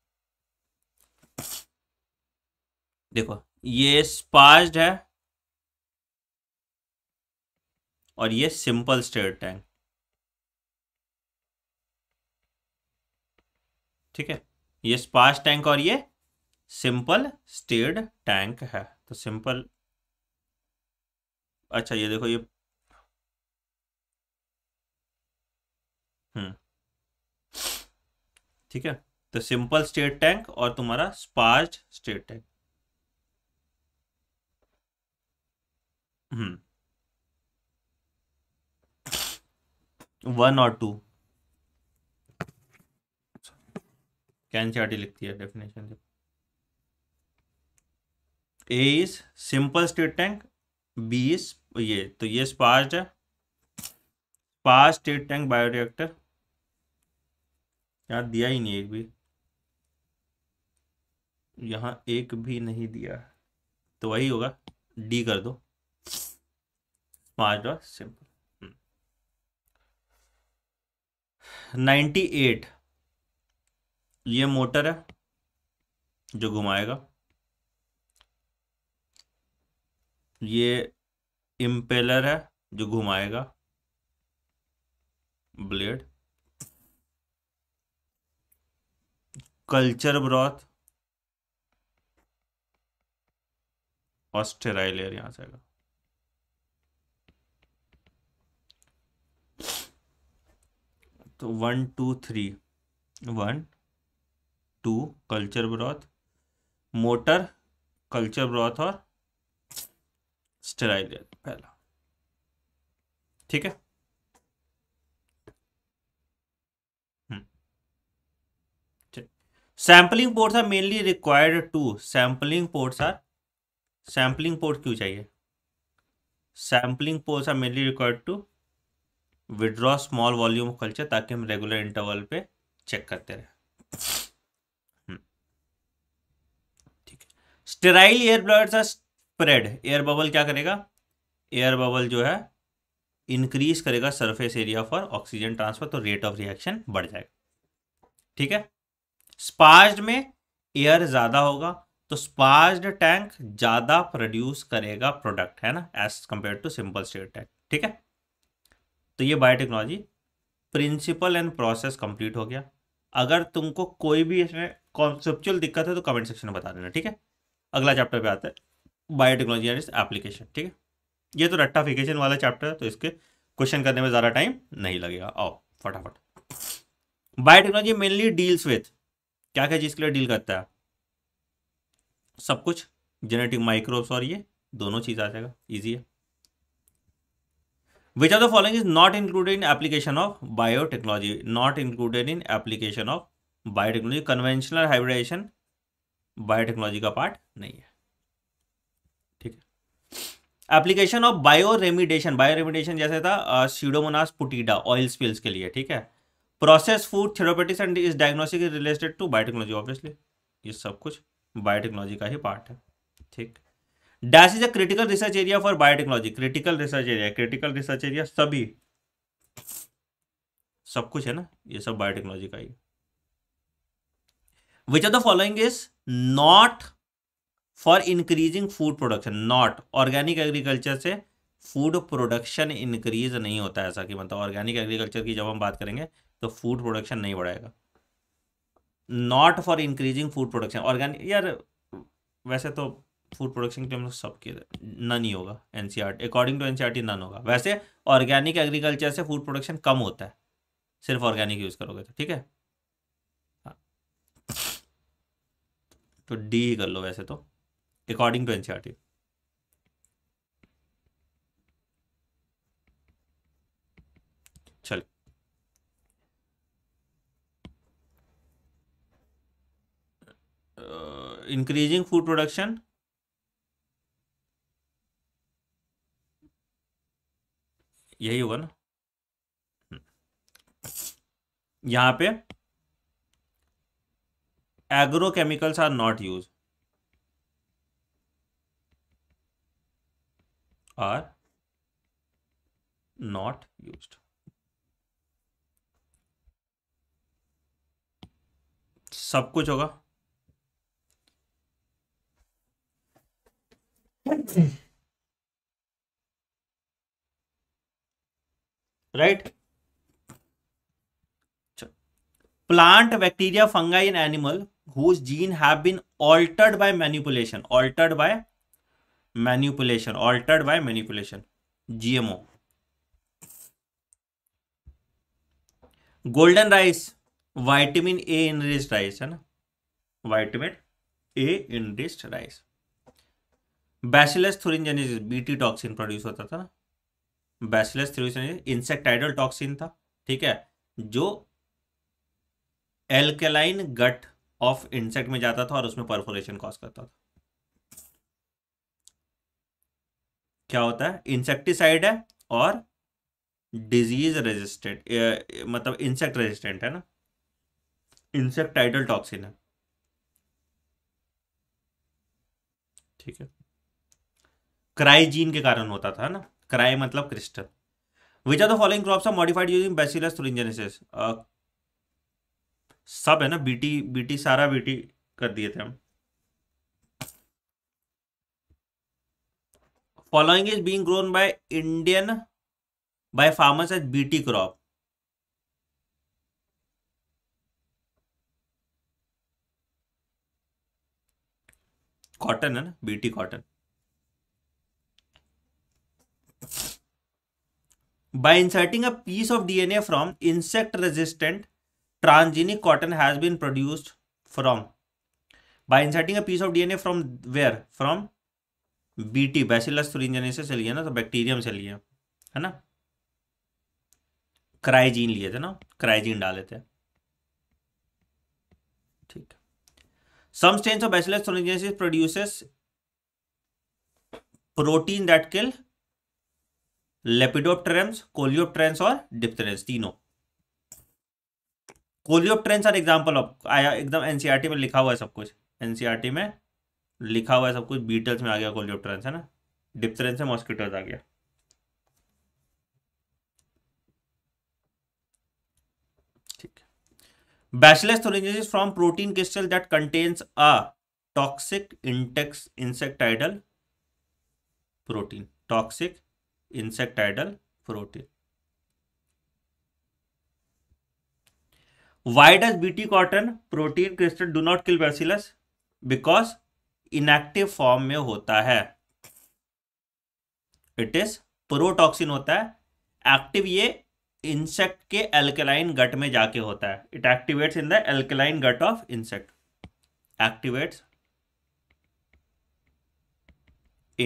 देखो ये स्पार्स्ड है और ये सिंपल स्टेट टैंक ठीक है ये स्पार्स टैंक और ये सिंपल स्टेड टैंक है तो सिंपल अच्छा ये देखो ये हम्म ठीक है तो सिंपल स्टेट टैंक और तुम्हारा स्पार्स्ड स्टेट टैंक वन और टू कैन चार्टी लिखती है definition A is simple state tank B is ये तो ये स्पास्ट है स्पास्ट स्टेट टैंक बायोरिएक्टर यहां दिया ही नहीं एक भी यहां एक भी नहीं दिया तो वही होगा डी कर दो माजडा सिंपल हम्म। नाइन्टी एट ये मोटर है जो घुमाएगा ये इम्पेलर है जो घुमाएगा ब्लेड कल्चर ब्रॉथ और स्टेराइल एयर यहां से आएगा तो one two three one two culture broth motor culture broth और स्टेराइल पहला ठीक है sampling ports are mainly required to sampling ports are sampling port क्यों चाहिए sampling ports are mainly required to withdraw small volume culture ताकि हम regular interval पे check करते रहे हम्म। ठीक है स्टेराइल एयर ब्लॉयड्स आर स्प्रेड एयर बबल क्या करेगा एयर बबल जो है इंक्रीज करेगा surface area for oxygen transfer तो रेट ऑफ रिएक्शन बढ़ जाएगा ठीक है स्पार्ज में एयर ज़्यादा होगा तो स्पार्ज्ड टैंक ज़्यादा प्रोड्यूस करेगा प्रोडक्ट है ना as compare to simple state tank ठीक है तो ये biotechnology principle and process complete हो गया अगर तुमको कोई भी इसमें कॉन्सेप्चुअल दिक्कत है तो कमेंट सेक्शन में बता देना ठीक है अगला चैप्टर पे आता है बायोटेक्नोलॉजी एंड एप्लीकेशन ठीक है ये तो रट्टाफिकेशन वाला चैप्टर है तो इसके क्वेश्चन करने में ज़्यादा टाइम नहीं लगेगा आओ फटाफट बायोटेक्नोलॉजी मेनली डील्स विथ क्या क्या चीज़ के लिए डील करता है सब कुछ जेनेटिक माइक्रोब्स और ये दोनों चीज़ आ जाएगा ईजी है which are the following is not included in application of biotechnology not included in application of biotechnology conventional hybridization biotechnology का पार्ट नहीं है ठीक है application of bioremediation bioremediation जैसे था सीडोमोनास पुटीडा ऑयल स्पिल्स के लिए ठीक है process food therapeutics and is diagnostic related to biotechnology obviously ये सब कुछ बायोटेक्नोलॉजी का ही पार्ट है ठीक है dash is a critical research area for biotechnology critical research area critical research area सभी सब कुछ है ना ये सब बायोटेक्नोलॉजी का ही which are the following is not for increasing food production not organic agriculture से फूड प्रोडक्शन इंक्रीज नहीं होता है ऐसा कि मतलब ऑर्गेनिक एग्रीकल्चर की जब हम बात करेंगे तो फूड प्रोडक्शन नहीं बढ़ाएगा not for increasing food production organic यार वैसे तो फूड प्रोडक्शन के लिए हम लोग सब के नन ही होगा N according to N none होगा वैसे ऑर्गेनिक एग्रीकल्चर से फूड प्रोडक्शन कम होता है सिर्फ ऑर्गेनिक यूज़ करोगे तो ठीक है हाँ। तो डी ही कर लो वैसे तो अकॉर्डिंग टू एन चलो इंक्रीजिंग फूड प्रोडक्शन यही होगा ना यहां पे agrochemicals are not use are not use सब कुछ होगा right plant bacteria fungi in animal whose gene have been altered by manipulation altered by manipulation altered by manipulation GMO golden rice vitamin A in rice है ना vitamin A enriched rice bacillus thuringiensis BT toxin produce होता था ना bacillus three इंसेक्टाइडल toxin था ठीक है जो alkaline gut of insect में जाता था और उसमें परफोरेशन कॉज करता था क्या होता है इंसेक्टिसाइड है और डिजीज रेजिस्टेंट मतलब इंसेक्ट रेजिस्टेंट है ना इंसेक्टाइडल टॉक्सिन है ठीक है क्राइजीन के कारण होता था ना क्राई मतलब crystal which are the following crops are modified using bacillus thuringiensis सब है ना बीटी बीटी सारा बीटी कर दिए थे हम following is being grown by Indian by farmers as BT crop cotton है ना BT cotton by inserting a piece of dna from insect resistant transgenic cotton has been produced from by inserting a piece of dna from where from bt bacillus thuringiensis से लिया ना तो bacterium से लिया है ना क्राइजीन लिए थे ना क्राइजीन डाले थे ठीक some strains of bacillus thuringiensis produces protein that kill lepidopterans और तीनों कोलियोट्रेंस आर एग्जाम्पल ऑफ आया एकदम e में लिखा हुआ है सब कुछ एनसीआरटी e में लिखा हुआ है सब कुछ बीटल्स में आ गया कोलियोप्टेरेंस है ना मॉस्किटोज आ गया from protein crystal that contains a toxic इंटेक्स insecticidal protein toxic insecticidal protein why does BT cotton protein crystal do not kill bacillus because inactive form में होता है इट इज प्रोटॉक्सिन होता है एक्टिव ये इंसेक्ट के एल्केलाइन गट में जाके होता है it activates in the alkaline gut of insect activates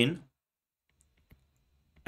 in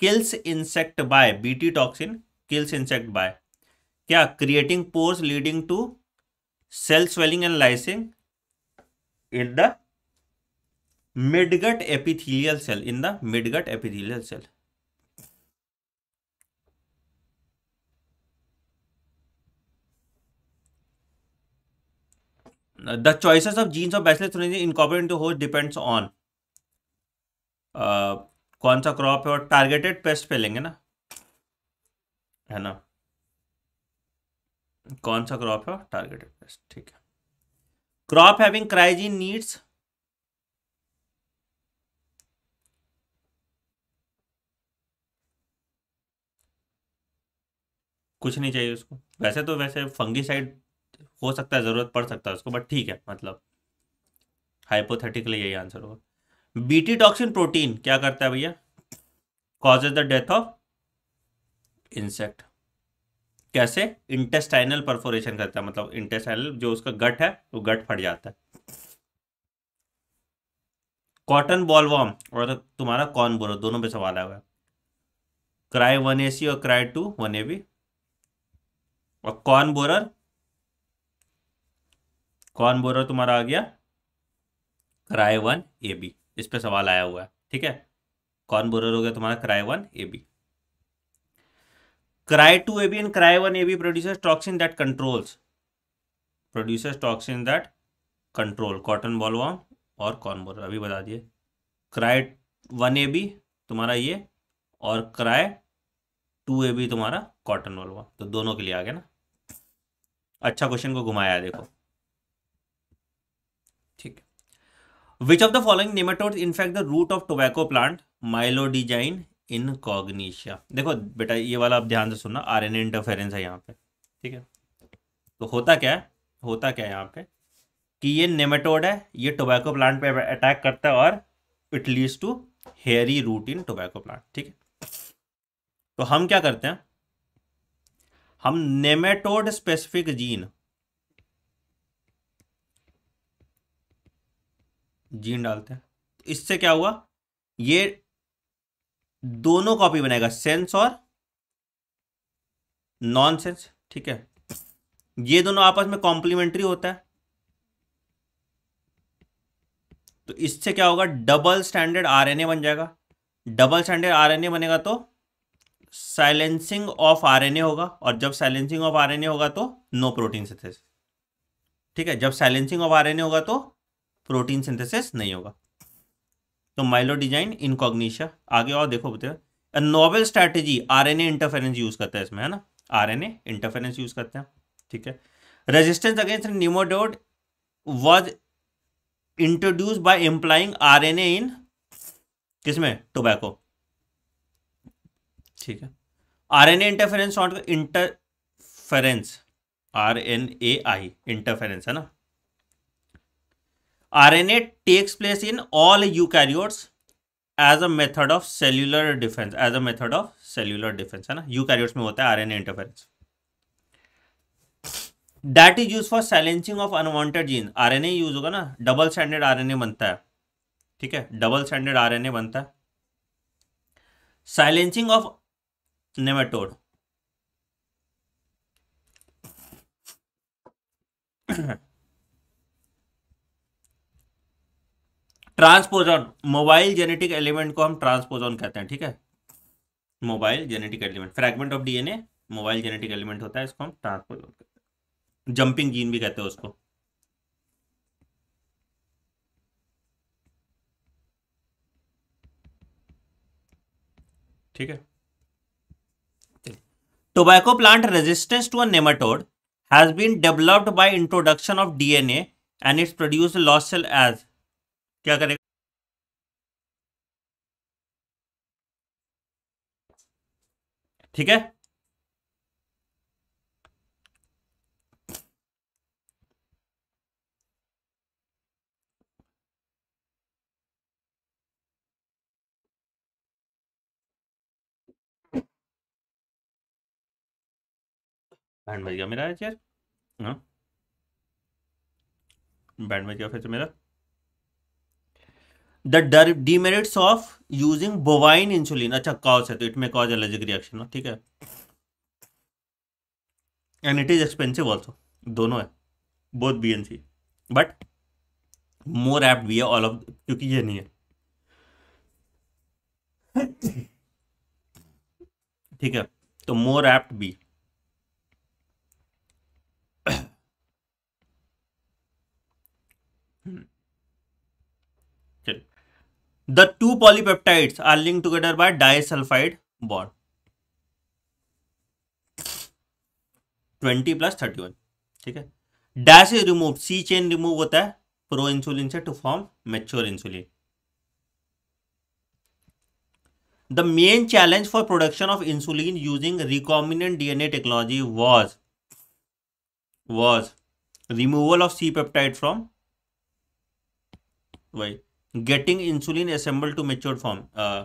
kills insect by BT toxin kills insect by क्या creating pores leading to cell swelling and lysing in the midgut epithelial cell in the midgut epithelial cell the choices of genes of bacillus incorporate incorporated into host depends on uh, कौन सा crop है और targeted paste पे लेंगे ना है ना कौन सा क्रॉप है टारगेटेड पेस्ट ठीक है क्रॉप हैविंग क्राइजीन नीड्स कुछ नहीं चाहिए उसको वैसे तो वैसे फंगीसाइड हो सकता है ज़रूरत पड़ सकता है उसको बट ठीक है मतलब हाइपोथेटिकली यही आंसर होगा बीटी टॉक्सिन प्रोटीन क्या करता है भैया causes the death of insect कैसे इंटेस्टाइनल परफोरेशन करता है मतलब इंटेस्टाइनल जो उसका गट है वो गट फट जाता है कॉटन बॉलवॉम और तुम्हारा कौन बोलो दोनों पे सवाल आया हुआ है क्राई वन ए और cry two one A B और कॉर्न बोरर कॉर्न बोरर तुम्हारा आ गया क्राई वन ए बी इस पर सवाल आया हुआ है ठीक है कौन बोरर हो गया तुम्हारा cry one A B cry two A B and cry one A B producers toxin that controls producers toxin that control cotton bollworm और कॉर्न बोरर अभी बता दिए क्राई वन ए बी तुम्हारा ये और क्राई टू ए बी तुम्हारा cotton bollworm तो दोनों के लिए आ गया ना अच्छा क्वेश्चन को घुमाया देखो which of the following nematode nematodes the root of tobacco plant meloidogyne incognita देखो बेटा ये वाला आप ध्यान से सुनना आर एन इंटरफेरेंस है यहाँ पे ठीक है तो होता क्या है होता क्या है यहाँ पे कि ये नेमेटोड है ये टोबैको प्लांट पे अटैक करता है और it leads to hairy root in tobacco plant ठीक है तो हम क्या करते हैं हम नेमेटोड स्पेसिफिक जीन जीन डालते हैं तो इससे क्या हुआ ये दोनों कॉपी बनेगा सेंस और नॉन सेंस ठीक है ये दोनों आपस में कॉम्प्लीमेंट्री होता है तो इससे क्या होगा डबल स्टैंडर्ड आरएनए बन जाएगा डबल स्टैंडर्ड आरएनए बनेगा तो साइलेंसिंग ऑफ आरएनए होगा और जब साइलेंसिंग ऑफ आरएनए होगा तो नो प्रोटीन सिंथेसिस ठीक है जब साइलेंसिंग ऑफ आरएनए होगा तो प्रोटीन सिंथेसिस नहीं होगा तो माइलो डिजाइन इनकॉग्निशा आगे और देखो बताओ novel strategy RNA interference use करता है इसमें है ना आरएनए इंटरफेरेंस यूज करते हैं ठीक है resistance against nematode was introduce by employing RNA in किसमें टोबैको ठीक है RNA interference interference R N A I interference है ना RNA takes place in all eukaryotes as a method of cellular defence as a method of cellular defence है ना eukaryotes में होता है RNA interference that is use for silencing of unwanted gene RNA use होगा ना double standard RNA बनता है ठीक है डबल स्टैंडर्ड आरएनए बनता है silencing of nematode transposon mobile genetic element को हम ट्रांसपोजॉन कहते हैं ठीक है mobile genetic element fragment of DNA mobile genetic element होता है इसको हम ट्रांसपोजॉन कहते हैं जंपिंग जीन भी कहते हैं उसको ठीक है tobacco plant resistance to a nematode has been developed by introduction of dna and it's produced lost क्या करेगा ठीक है बैंड बज गया मेरा चेयर हाँ बैंड बज गया फिर मेरा the demerits of using bovine insulin अच्छा कॉज है तो इट में कॉज एलर्जिक रिएक्शन ठीक है and it is expensive also दोनों है both B and C but more apt भी है ऑल ऑफ क्योंकि ये नहीं है ठीक है तो more apt B to two are are together by by disulfide bond 20 plus 31 ठीक है dash is remove C chain remove होता है प्रो इंसुलिन से to form mature insulin the main challenge for production of insulin using recombinant DNA technology was was removal of C peptide from वही getting insulin assembled to matured form uh,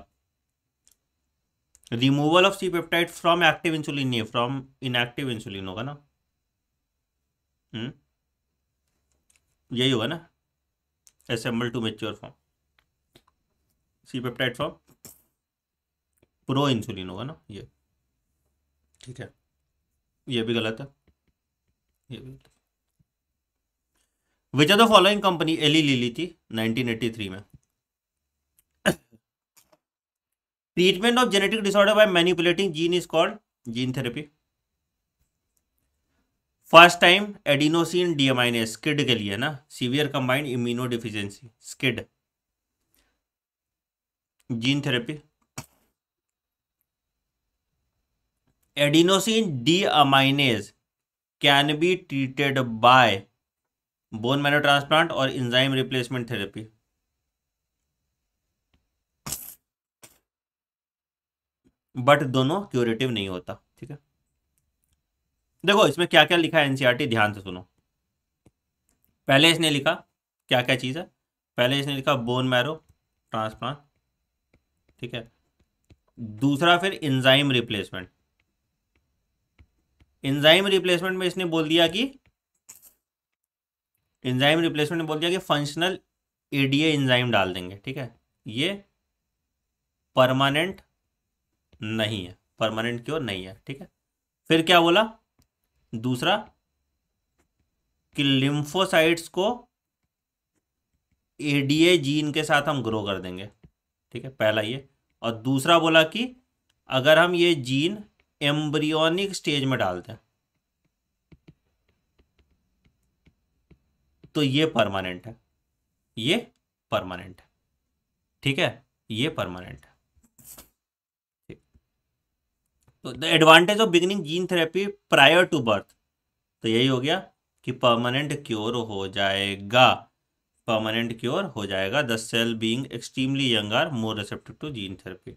removal of C peptide from active insulin नहीं है from inactive insulin होगा ना हम्म यही होगा ना assemble to mature form C peptide form proinsulin होगा ना ये ठीक है ये भी गलत है ये भी गलत है which are the following company Eli Lilly थी 1983 में treatment of genetic disorder by manipulating gene is called gene therapy first time adenosine deaminase SCID के लिए ना severe combined immunodeficiency SCID gene therapy adenosine deaminase can be treated by bone marrow transplant और enzyme replacement therapy but दोनों curative नहीं होता ठीक है देखो इसमें क्या क्या लिखा है एनसीईआरटी e ध्यान से सुनो पहले इसने लिखा क्या क्या चीज़ है पहले इसने लिखा बोन मैरो ट्रांसप्लांट ठीक है दूसरा फिर इंजाइम रिप्लेसमेंट इंजाइम रिप्लेसमेंट में इसने बोल दिया कि एंजाइम रिप्लेसमेंट बोल दिया कि फंक्शनल एडीए एंजाइम डाल देंगे ठीक है ये परमानेंट नहीं है परमानेंट क्यों नहीं है ठीक है फिर क्या बोला दूसरा कि लिम्फोसाइट्स को एडीए जीन के साथ हम ग्रो कर देंगे ठीक है पहला ये और दूसरा बोला कि अगर हम ये जीन एम्ब्रियोनिक स्टेज में डालते हैं तो ये परमानेंट है ये परमानेंट है ठीक है ये परमानेंट है तो the advantage of beginning gene therapy prior to birth तो यही हो गया कि परमानेंट क्योर हो जाएगा परमानेंट क्योर हो जाएगा the cell being extremely young are more receptive to gene therapy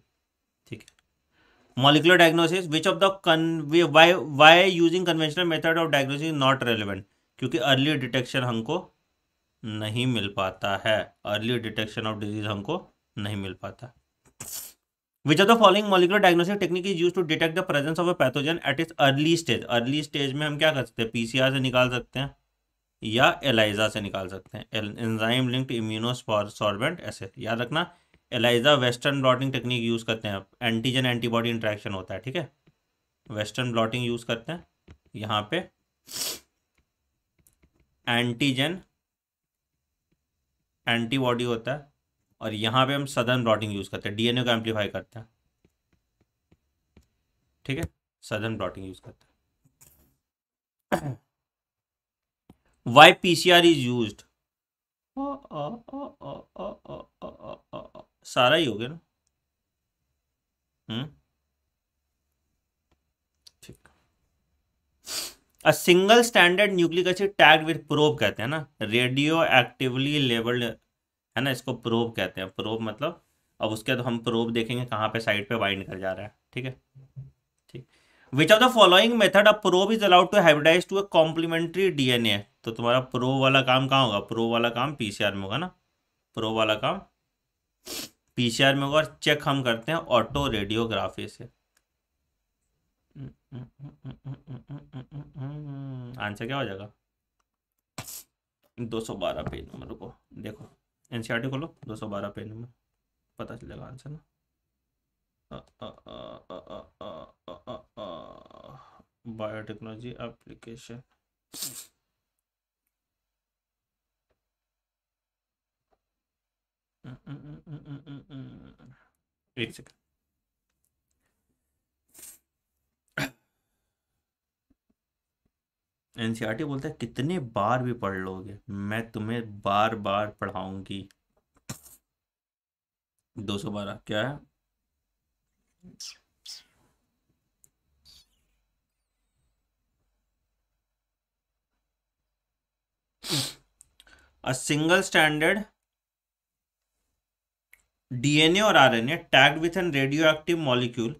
ठीक है molecular diagnosis which of the कन why why using conventional method of diagnosis not relevant क्योंकि अर्ली डिटेक्शन हमको नहीं मिल पाता है अर्ली डिटेक्शन ऑफ डिजीज हमको नहीं मिल पाता which are the following molecular diagnostic technique is use to detect the presence of a pathogen at its early stage early stage में हम क्या कर सकते हैं पीसीआर से निकाल सकते हैं या एलाइजा से निकाल सकते हैं एंजाइम लिंक्ड इम्यूनोसॉर्बेंट ऐसे याद रखना ELISA western blotting technique use करते हैं एंटीजन एंटीबॉडी इंट्रैक्शन होता है ठीक है वेस्टर्न ब्लॉटिंग यूज़ करते हैं यहाँ पे एंटीजन एंटीबॉडी होता है और यहां पे हम सदन ब्लॉटिंग यूज़ करते हैं डीएनए को एम्पलीफाई करते हैं ठीक है सदन ब्लॉटिंग यूज़ करते हैं why PCR are is use सारा ही हो गया ना hmm a single standard nucleic acid tag with probe कहते हैं ना रेडियो एक्टिवली लेबल्ड है ना इसको प्रोब कहते हैं प्रोब मतलब अब उसके बाद तो हम प्रोब देखेंगे कहाँ पे साइड पे वाइंड कर जा रहा है ठीक है ठीक which of the following method a probe is allowed to hybridize to a complementary DNA तो तुम्हारा प्रो वाला काम कहाँ होगा प्रो वाला काम पीसीआर में होगा ना प्रो वाला काम पीसीआर में होगा और चेक हम करते हैं ऑटो रेडियोग्राफी से आंसर क्या हो जाएगा दो सौ बारह पेज नंबर रुको देखो एन सी आर टी खोलो दो सौ बारह पेज नंबर पता चलेगा आंसर ना बायोटेक्नोलॉजी एप्लीकेशन एक सेकेंड एनसीआर e बोलता है कितने बार भी पढ़ लोगे मैं तुम्हें बार बार पढ़ाऊंगी दो सौ बारह क्या है अ सिंगल स्टैंडर्ड डीएनए और RNA tagged with an radioactive molecule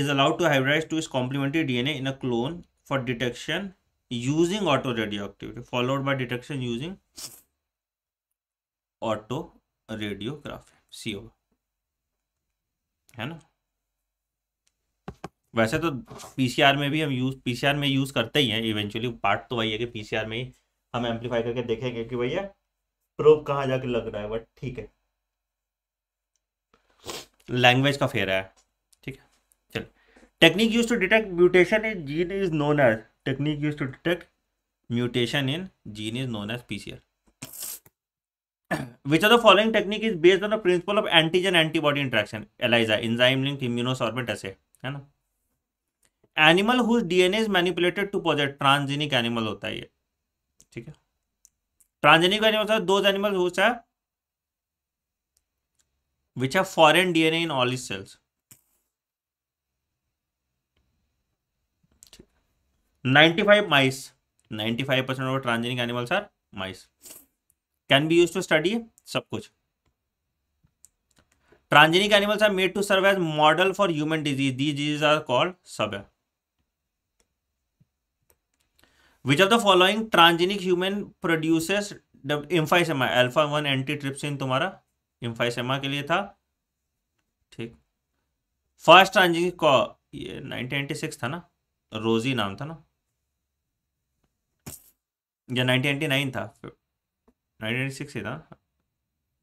is allowed to hybridize to its complementary DNA in a clone for detection using autoradioactivity followed by detection using autoradiography C होगा है ना वैसे तो PCR में भी हम use PCR में use करते ही हैं इवेंचुअली पार्ट तो वही है कि पीसीआर में ही हम एम्पलीफाई करके देखेंगे कि भैया प्रोब कहाँ जाके लग रहा है बट ठीक है लैंग्वेज का फेरा है ठीक है चल technique use to detect mutation in gene is known as technique used to detect mutation in gene is known as PCR. Which of the following technique is based on the principle of antigen antibody interaction? ELISA, enzyme linked immunosorbent assay. है ना animal whose DNA is manipulated to possess transgenic animal होता है ये ठीक है transgenic animal होता है दो एनिमल हुज है which have foreign DNA in all is cells 95 five mice ninety five percent of transgenic animals are mice can be use to study सब कुछ transgenic animals are made to serve as model for human disease these disease are called सब which are the following transgenic human produces emphysema alpha one antitrypsin तुम्हारा emphysema के लिए था ठीक first transgenic nineteen eighty six था ना Rosie नाम था ना या नाइनटीन एटी नाइन था नाइनटीन सिक्स ही था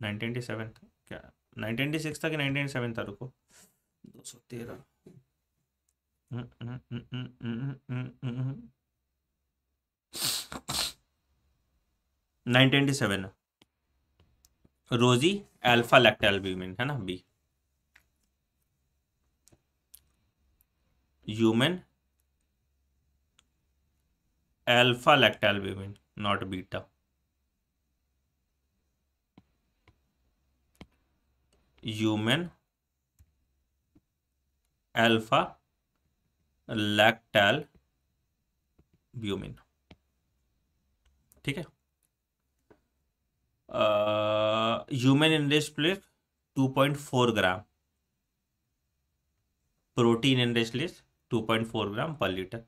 नाइनटीन सेवन था क्या नाइनटीन सिक्स था कि नाइनटीन सेवन था रुको दो सौ तेरह hmm, hmm, hmm, nineteen twenty seven Rosie alpha lactalbumin है ना B human alpha alpha lactalbumin not beta human alpha lactalbumin ठीक है human two point four gram protein two point four gram per litre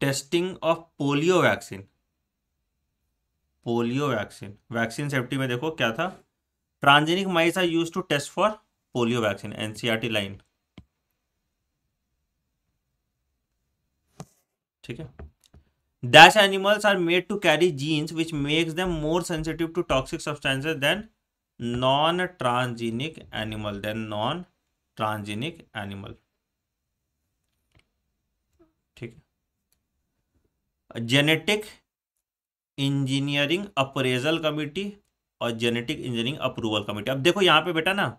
testing of polio vaccine polio vaccine vaccine safety में देखो क्या था transgenic mice are use to test for polio vaccine NCERT line ठीक है dash animals are made to carry genes which makes them more sensitive to toxic substances than non transgenic animal than non transgenic animal genetic engineering appraisal committee और genetic engineering approval committee अब देखो यहाँ पे बेटा ना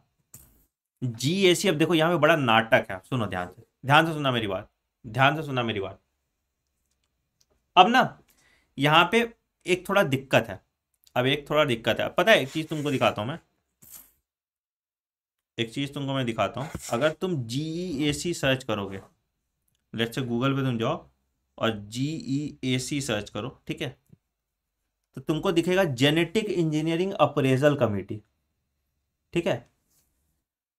जी अब देखो यहाँ पे बड़ा नाटक है सुनो ध्यान से ध्यान से सुना मेरी बात ध्यान से सुना मेरी बात अब ना यहाँ पे एक थोड़ा दिक्कत है अब एक थोड़ा दिक्कत है पता है एक चीज तुमको दिखाता हूँ मैं एक चीज तुमको मैं दिखाता हूँ अगर तुम जी सर्च करोगे लेट से गूगल पे तुम जाओ और जी ई ए सी सर्च करो ठीक है तो तुमको दिखेगा जेनेटिक इंजीनियरिंग अप्रेजल कमेटी ठीक है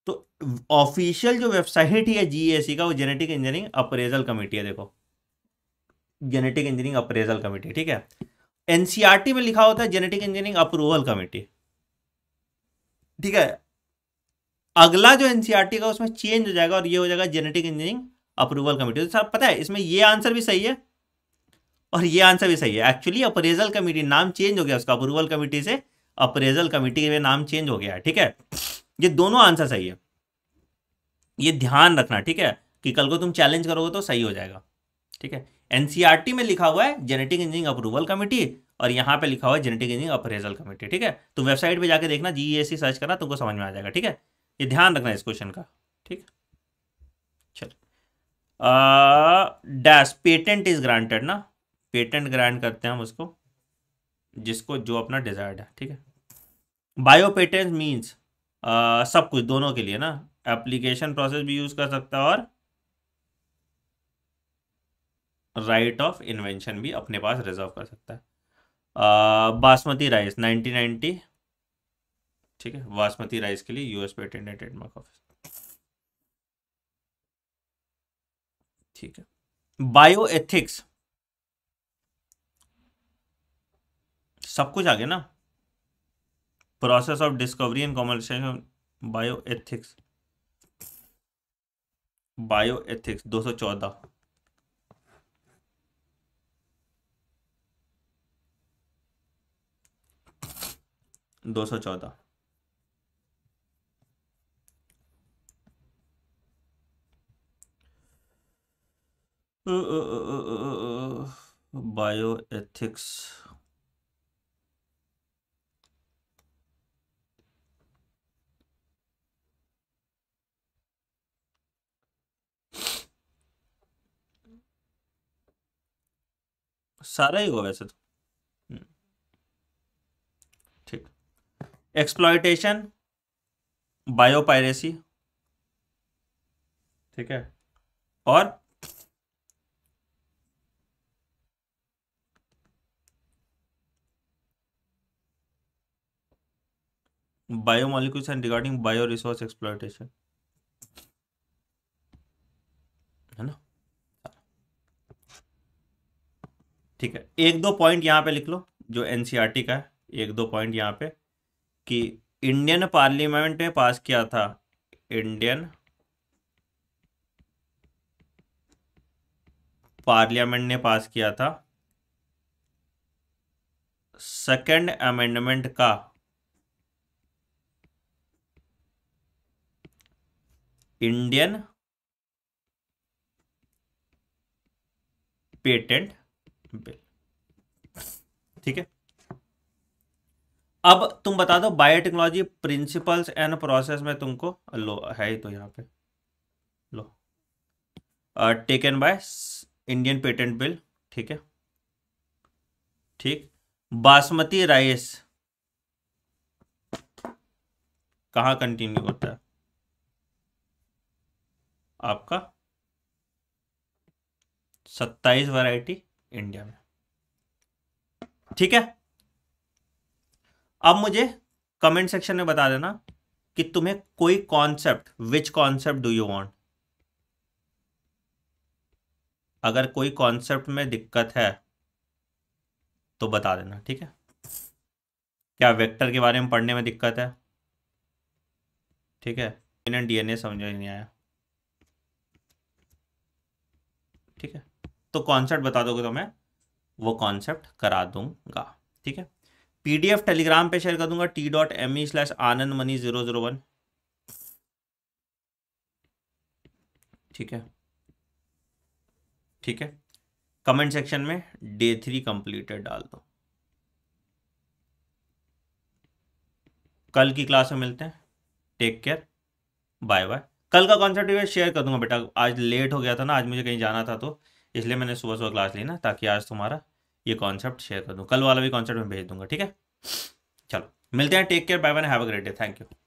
तो ऑफिशियल जो वेबसाइट है जीएसी e का वो जेनेटिक इंजीनियरिंग अप्रेजल कमेटी है देखो जेनेटिक इंजीनियरिंग अप्रेजल कमेटी ठीक है एनसीआरटी e में लिखा होता है जेनेटिक इंजीनियरिंग अप्रूवल कमेटी ठीक है अगला जो एनसीआरटी e का उसमें चेंज हो जाएगा और ये हो जाएगा जेनेटिक इंजीनियरिंग अप्रूवल कमेटी तो साहब पता है इसमें ये आंसर भी सही है और ये आंसर भी सही है एक्चुअली अप्रेजल कमेटी नाम चेंज हो गया उसका अप्रूवल कमेटी से अप्रेजल कमेटी के नाम चेंज हो गया ठीक है ये दोनों आंसर सही है ये ध्यान रखना ठीक है कि कल को तुम चैलेंज करोगे तो सही हो जाएगा ठीक है एनसीआरटी e में लिखा हुआ है जेनेटिक इंजीनियरिंग अप्रूवल कमेटी और यहाँ पे लिखा हुआ है जेनेटिक इंजीनियरिंग अप्रेजल कमेटी ठीक है तो वेबसाइट पे जाके देखना जीएससी सर्च e करना तुमको समझ में आ जाएगा ठीक है ये ध्यान रखना इस क्वेश्चन का ठीक है डैश पेटेंट इज ग्रांटेड ना पेटेंट ग्रांट करते हैं हम उसको जिसको जो अपना डिजायर्ड है ठीक है बायो पेटेंट मीन्स सब कुछ दोनों के लिए ना एप्लीकेशन प्रोसेस भी यूज कर सकता है और राइट ऑफ इन्वेंशन भी अपने पास रिजर्व कर सकता है आ, बासमती राइस 1990 ठीक है बासमती राइस के लिए US patent and trademark office ठीक है बायोएथिक्स सब कुछ आ गया ना process of discovery and so bioethics bioethics 214 214 bioethics सारा ही हुआ वैसे तो हम्म। ठीक एक्सप्लॉयटेशन बायोपायरेसी ठीक है और biomolecules and regarding bio resource exploitation है ना ठीक है एक दो पॉइंट यहाँ पे लिख लो जो एनसीईआरटी e का है एक दो पॉइंट यहाँ पे कि इंडियन पार्लियामेंट ने पास किया था इंडियन पार्लियामेंट ने पास किया था सेकेंड अमेंडमेंट का इंडियन पेटेंट बिल ठीक है अब तुम बता दो बायोटेक्नोलॉजी प्रिंसिपल्स एंड प्रोसेस में तुमको लो है ही तो यहां पे लो taken by Indian patent bill ठीक है ठीक बासमती राइस कहा कंटिन्यू होता है आपका सत्ताईस वैरायटी इंडिया में ठीक है अब मुझे कमेंट सेक्शन में बता देना कि तुम्हें कोई concept which concept do you want अगर कोई कॉन्सेप्ट में दिक्कत है तो बता देना ठीक है क्या वेक्टर के बारे में पढ़ने में दिक्कत है ठीक है इन्हें डीएनए समझ नहीं आया ठीक है तो कॉन्सेप्ट बता दोगे तो मैं वो कॉन्सेप्ट करा दूंगा ठीक है पीडीएफ टेलीग्राम पे शेयर कर दूंगा T dot M E slash Anand money zero zero one ठीक है ठीक है कमेंट सेक्शन में डे थ्री कंप्लीटेड डाल दो कल की क्लास में मिलते हैं टेक केयर बाय बाय कल का कॉन्सेप्ट मैं शेयर कर दूंगा बेटा आज लेट हो गया था ना आज मुझे कहीं जाना था तो इसलिए मैंने सुबह सुबह क्लास ली ना ताकि आज तुम्हारा ये कॉन्सेप्ट शेयर कर दूँ कल वाला भी कॉन्सेप्ट में भेज दूंगा ठीक है चलो मिलते हैं take care bye one have a great day thank you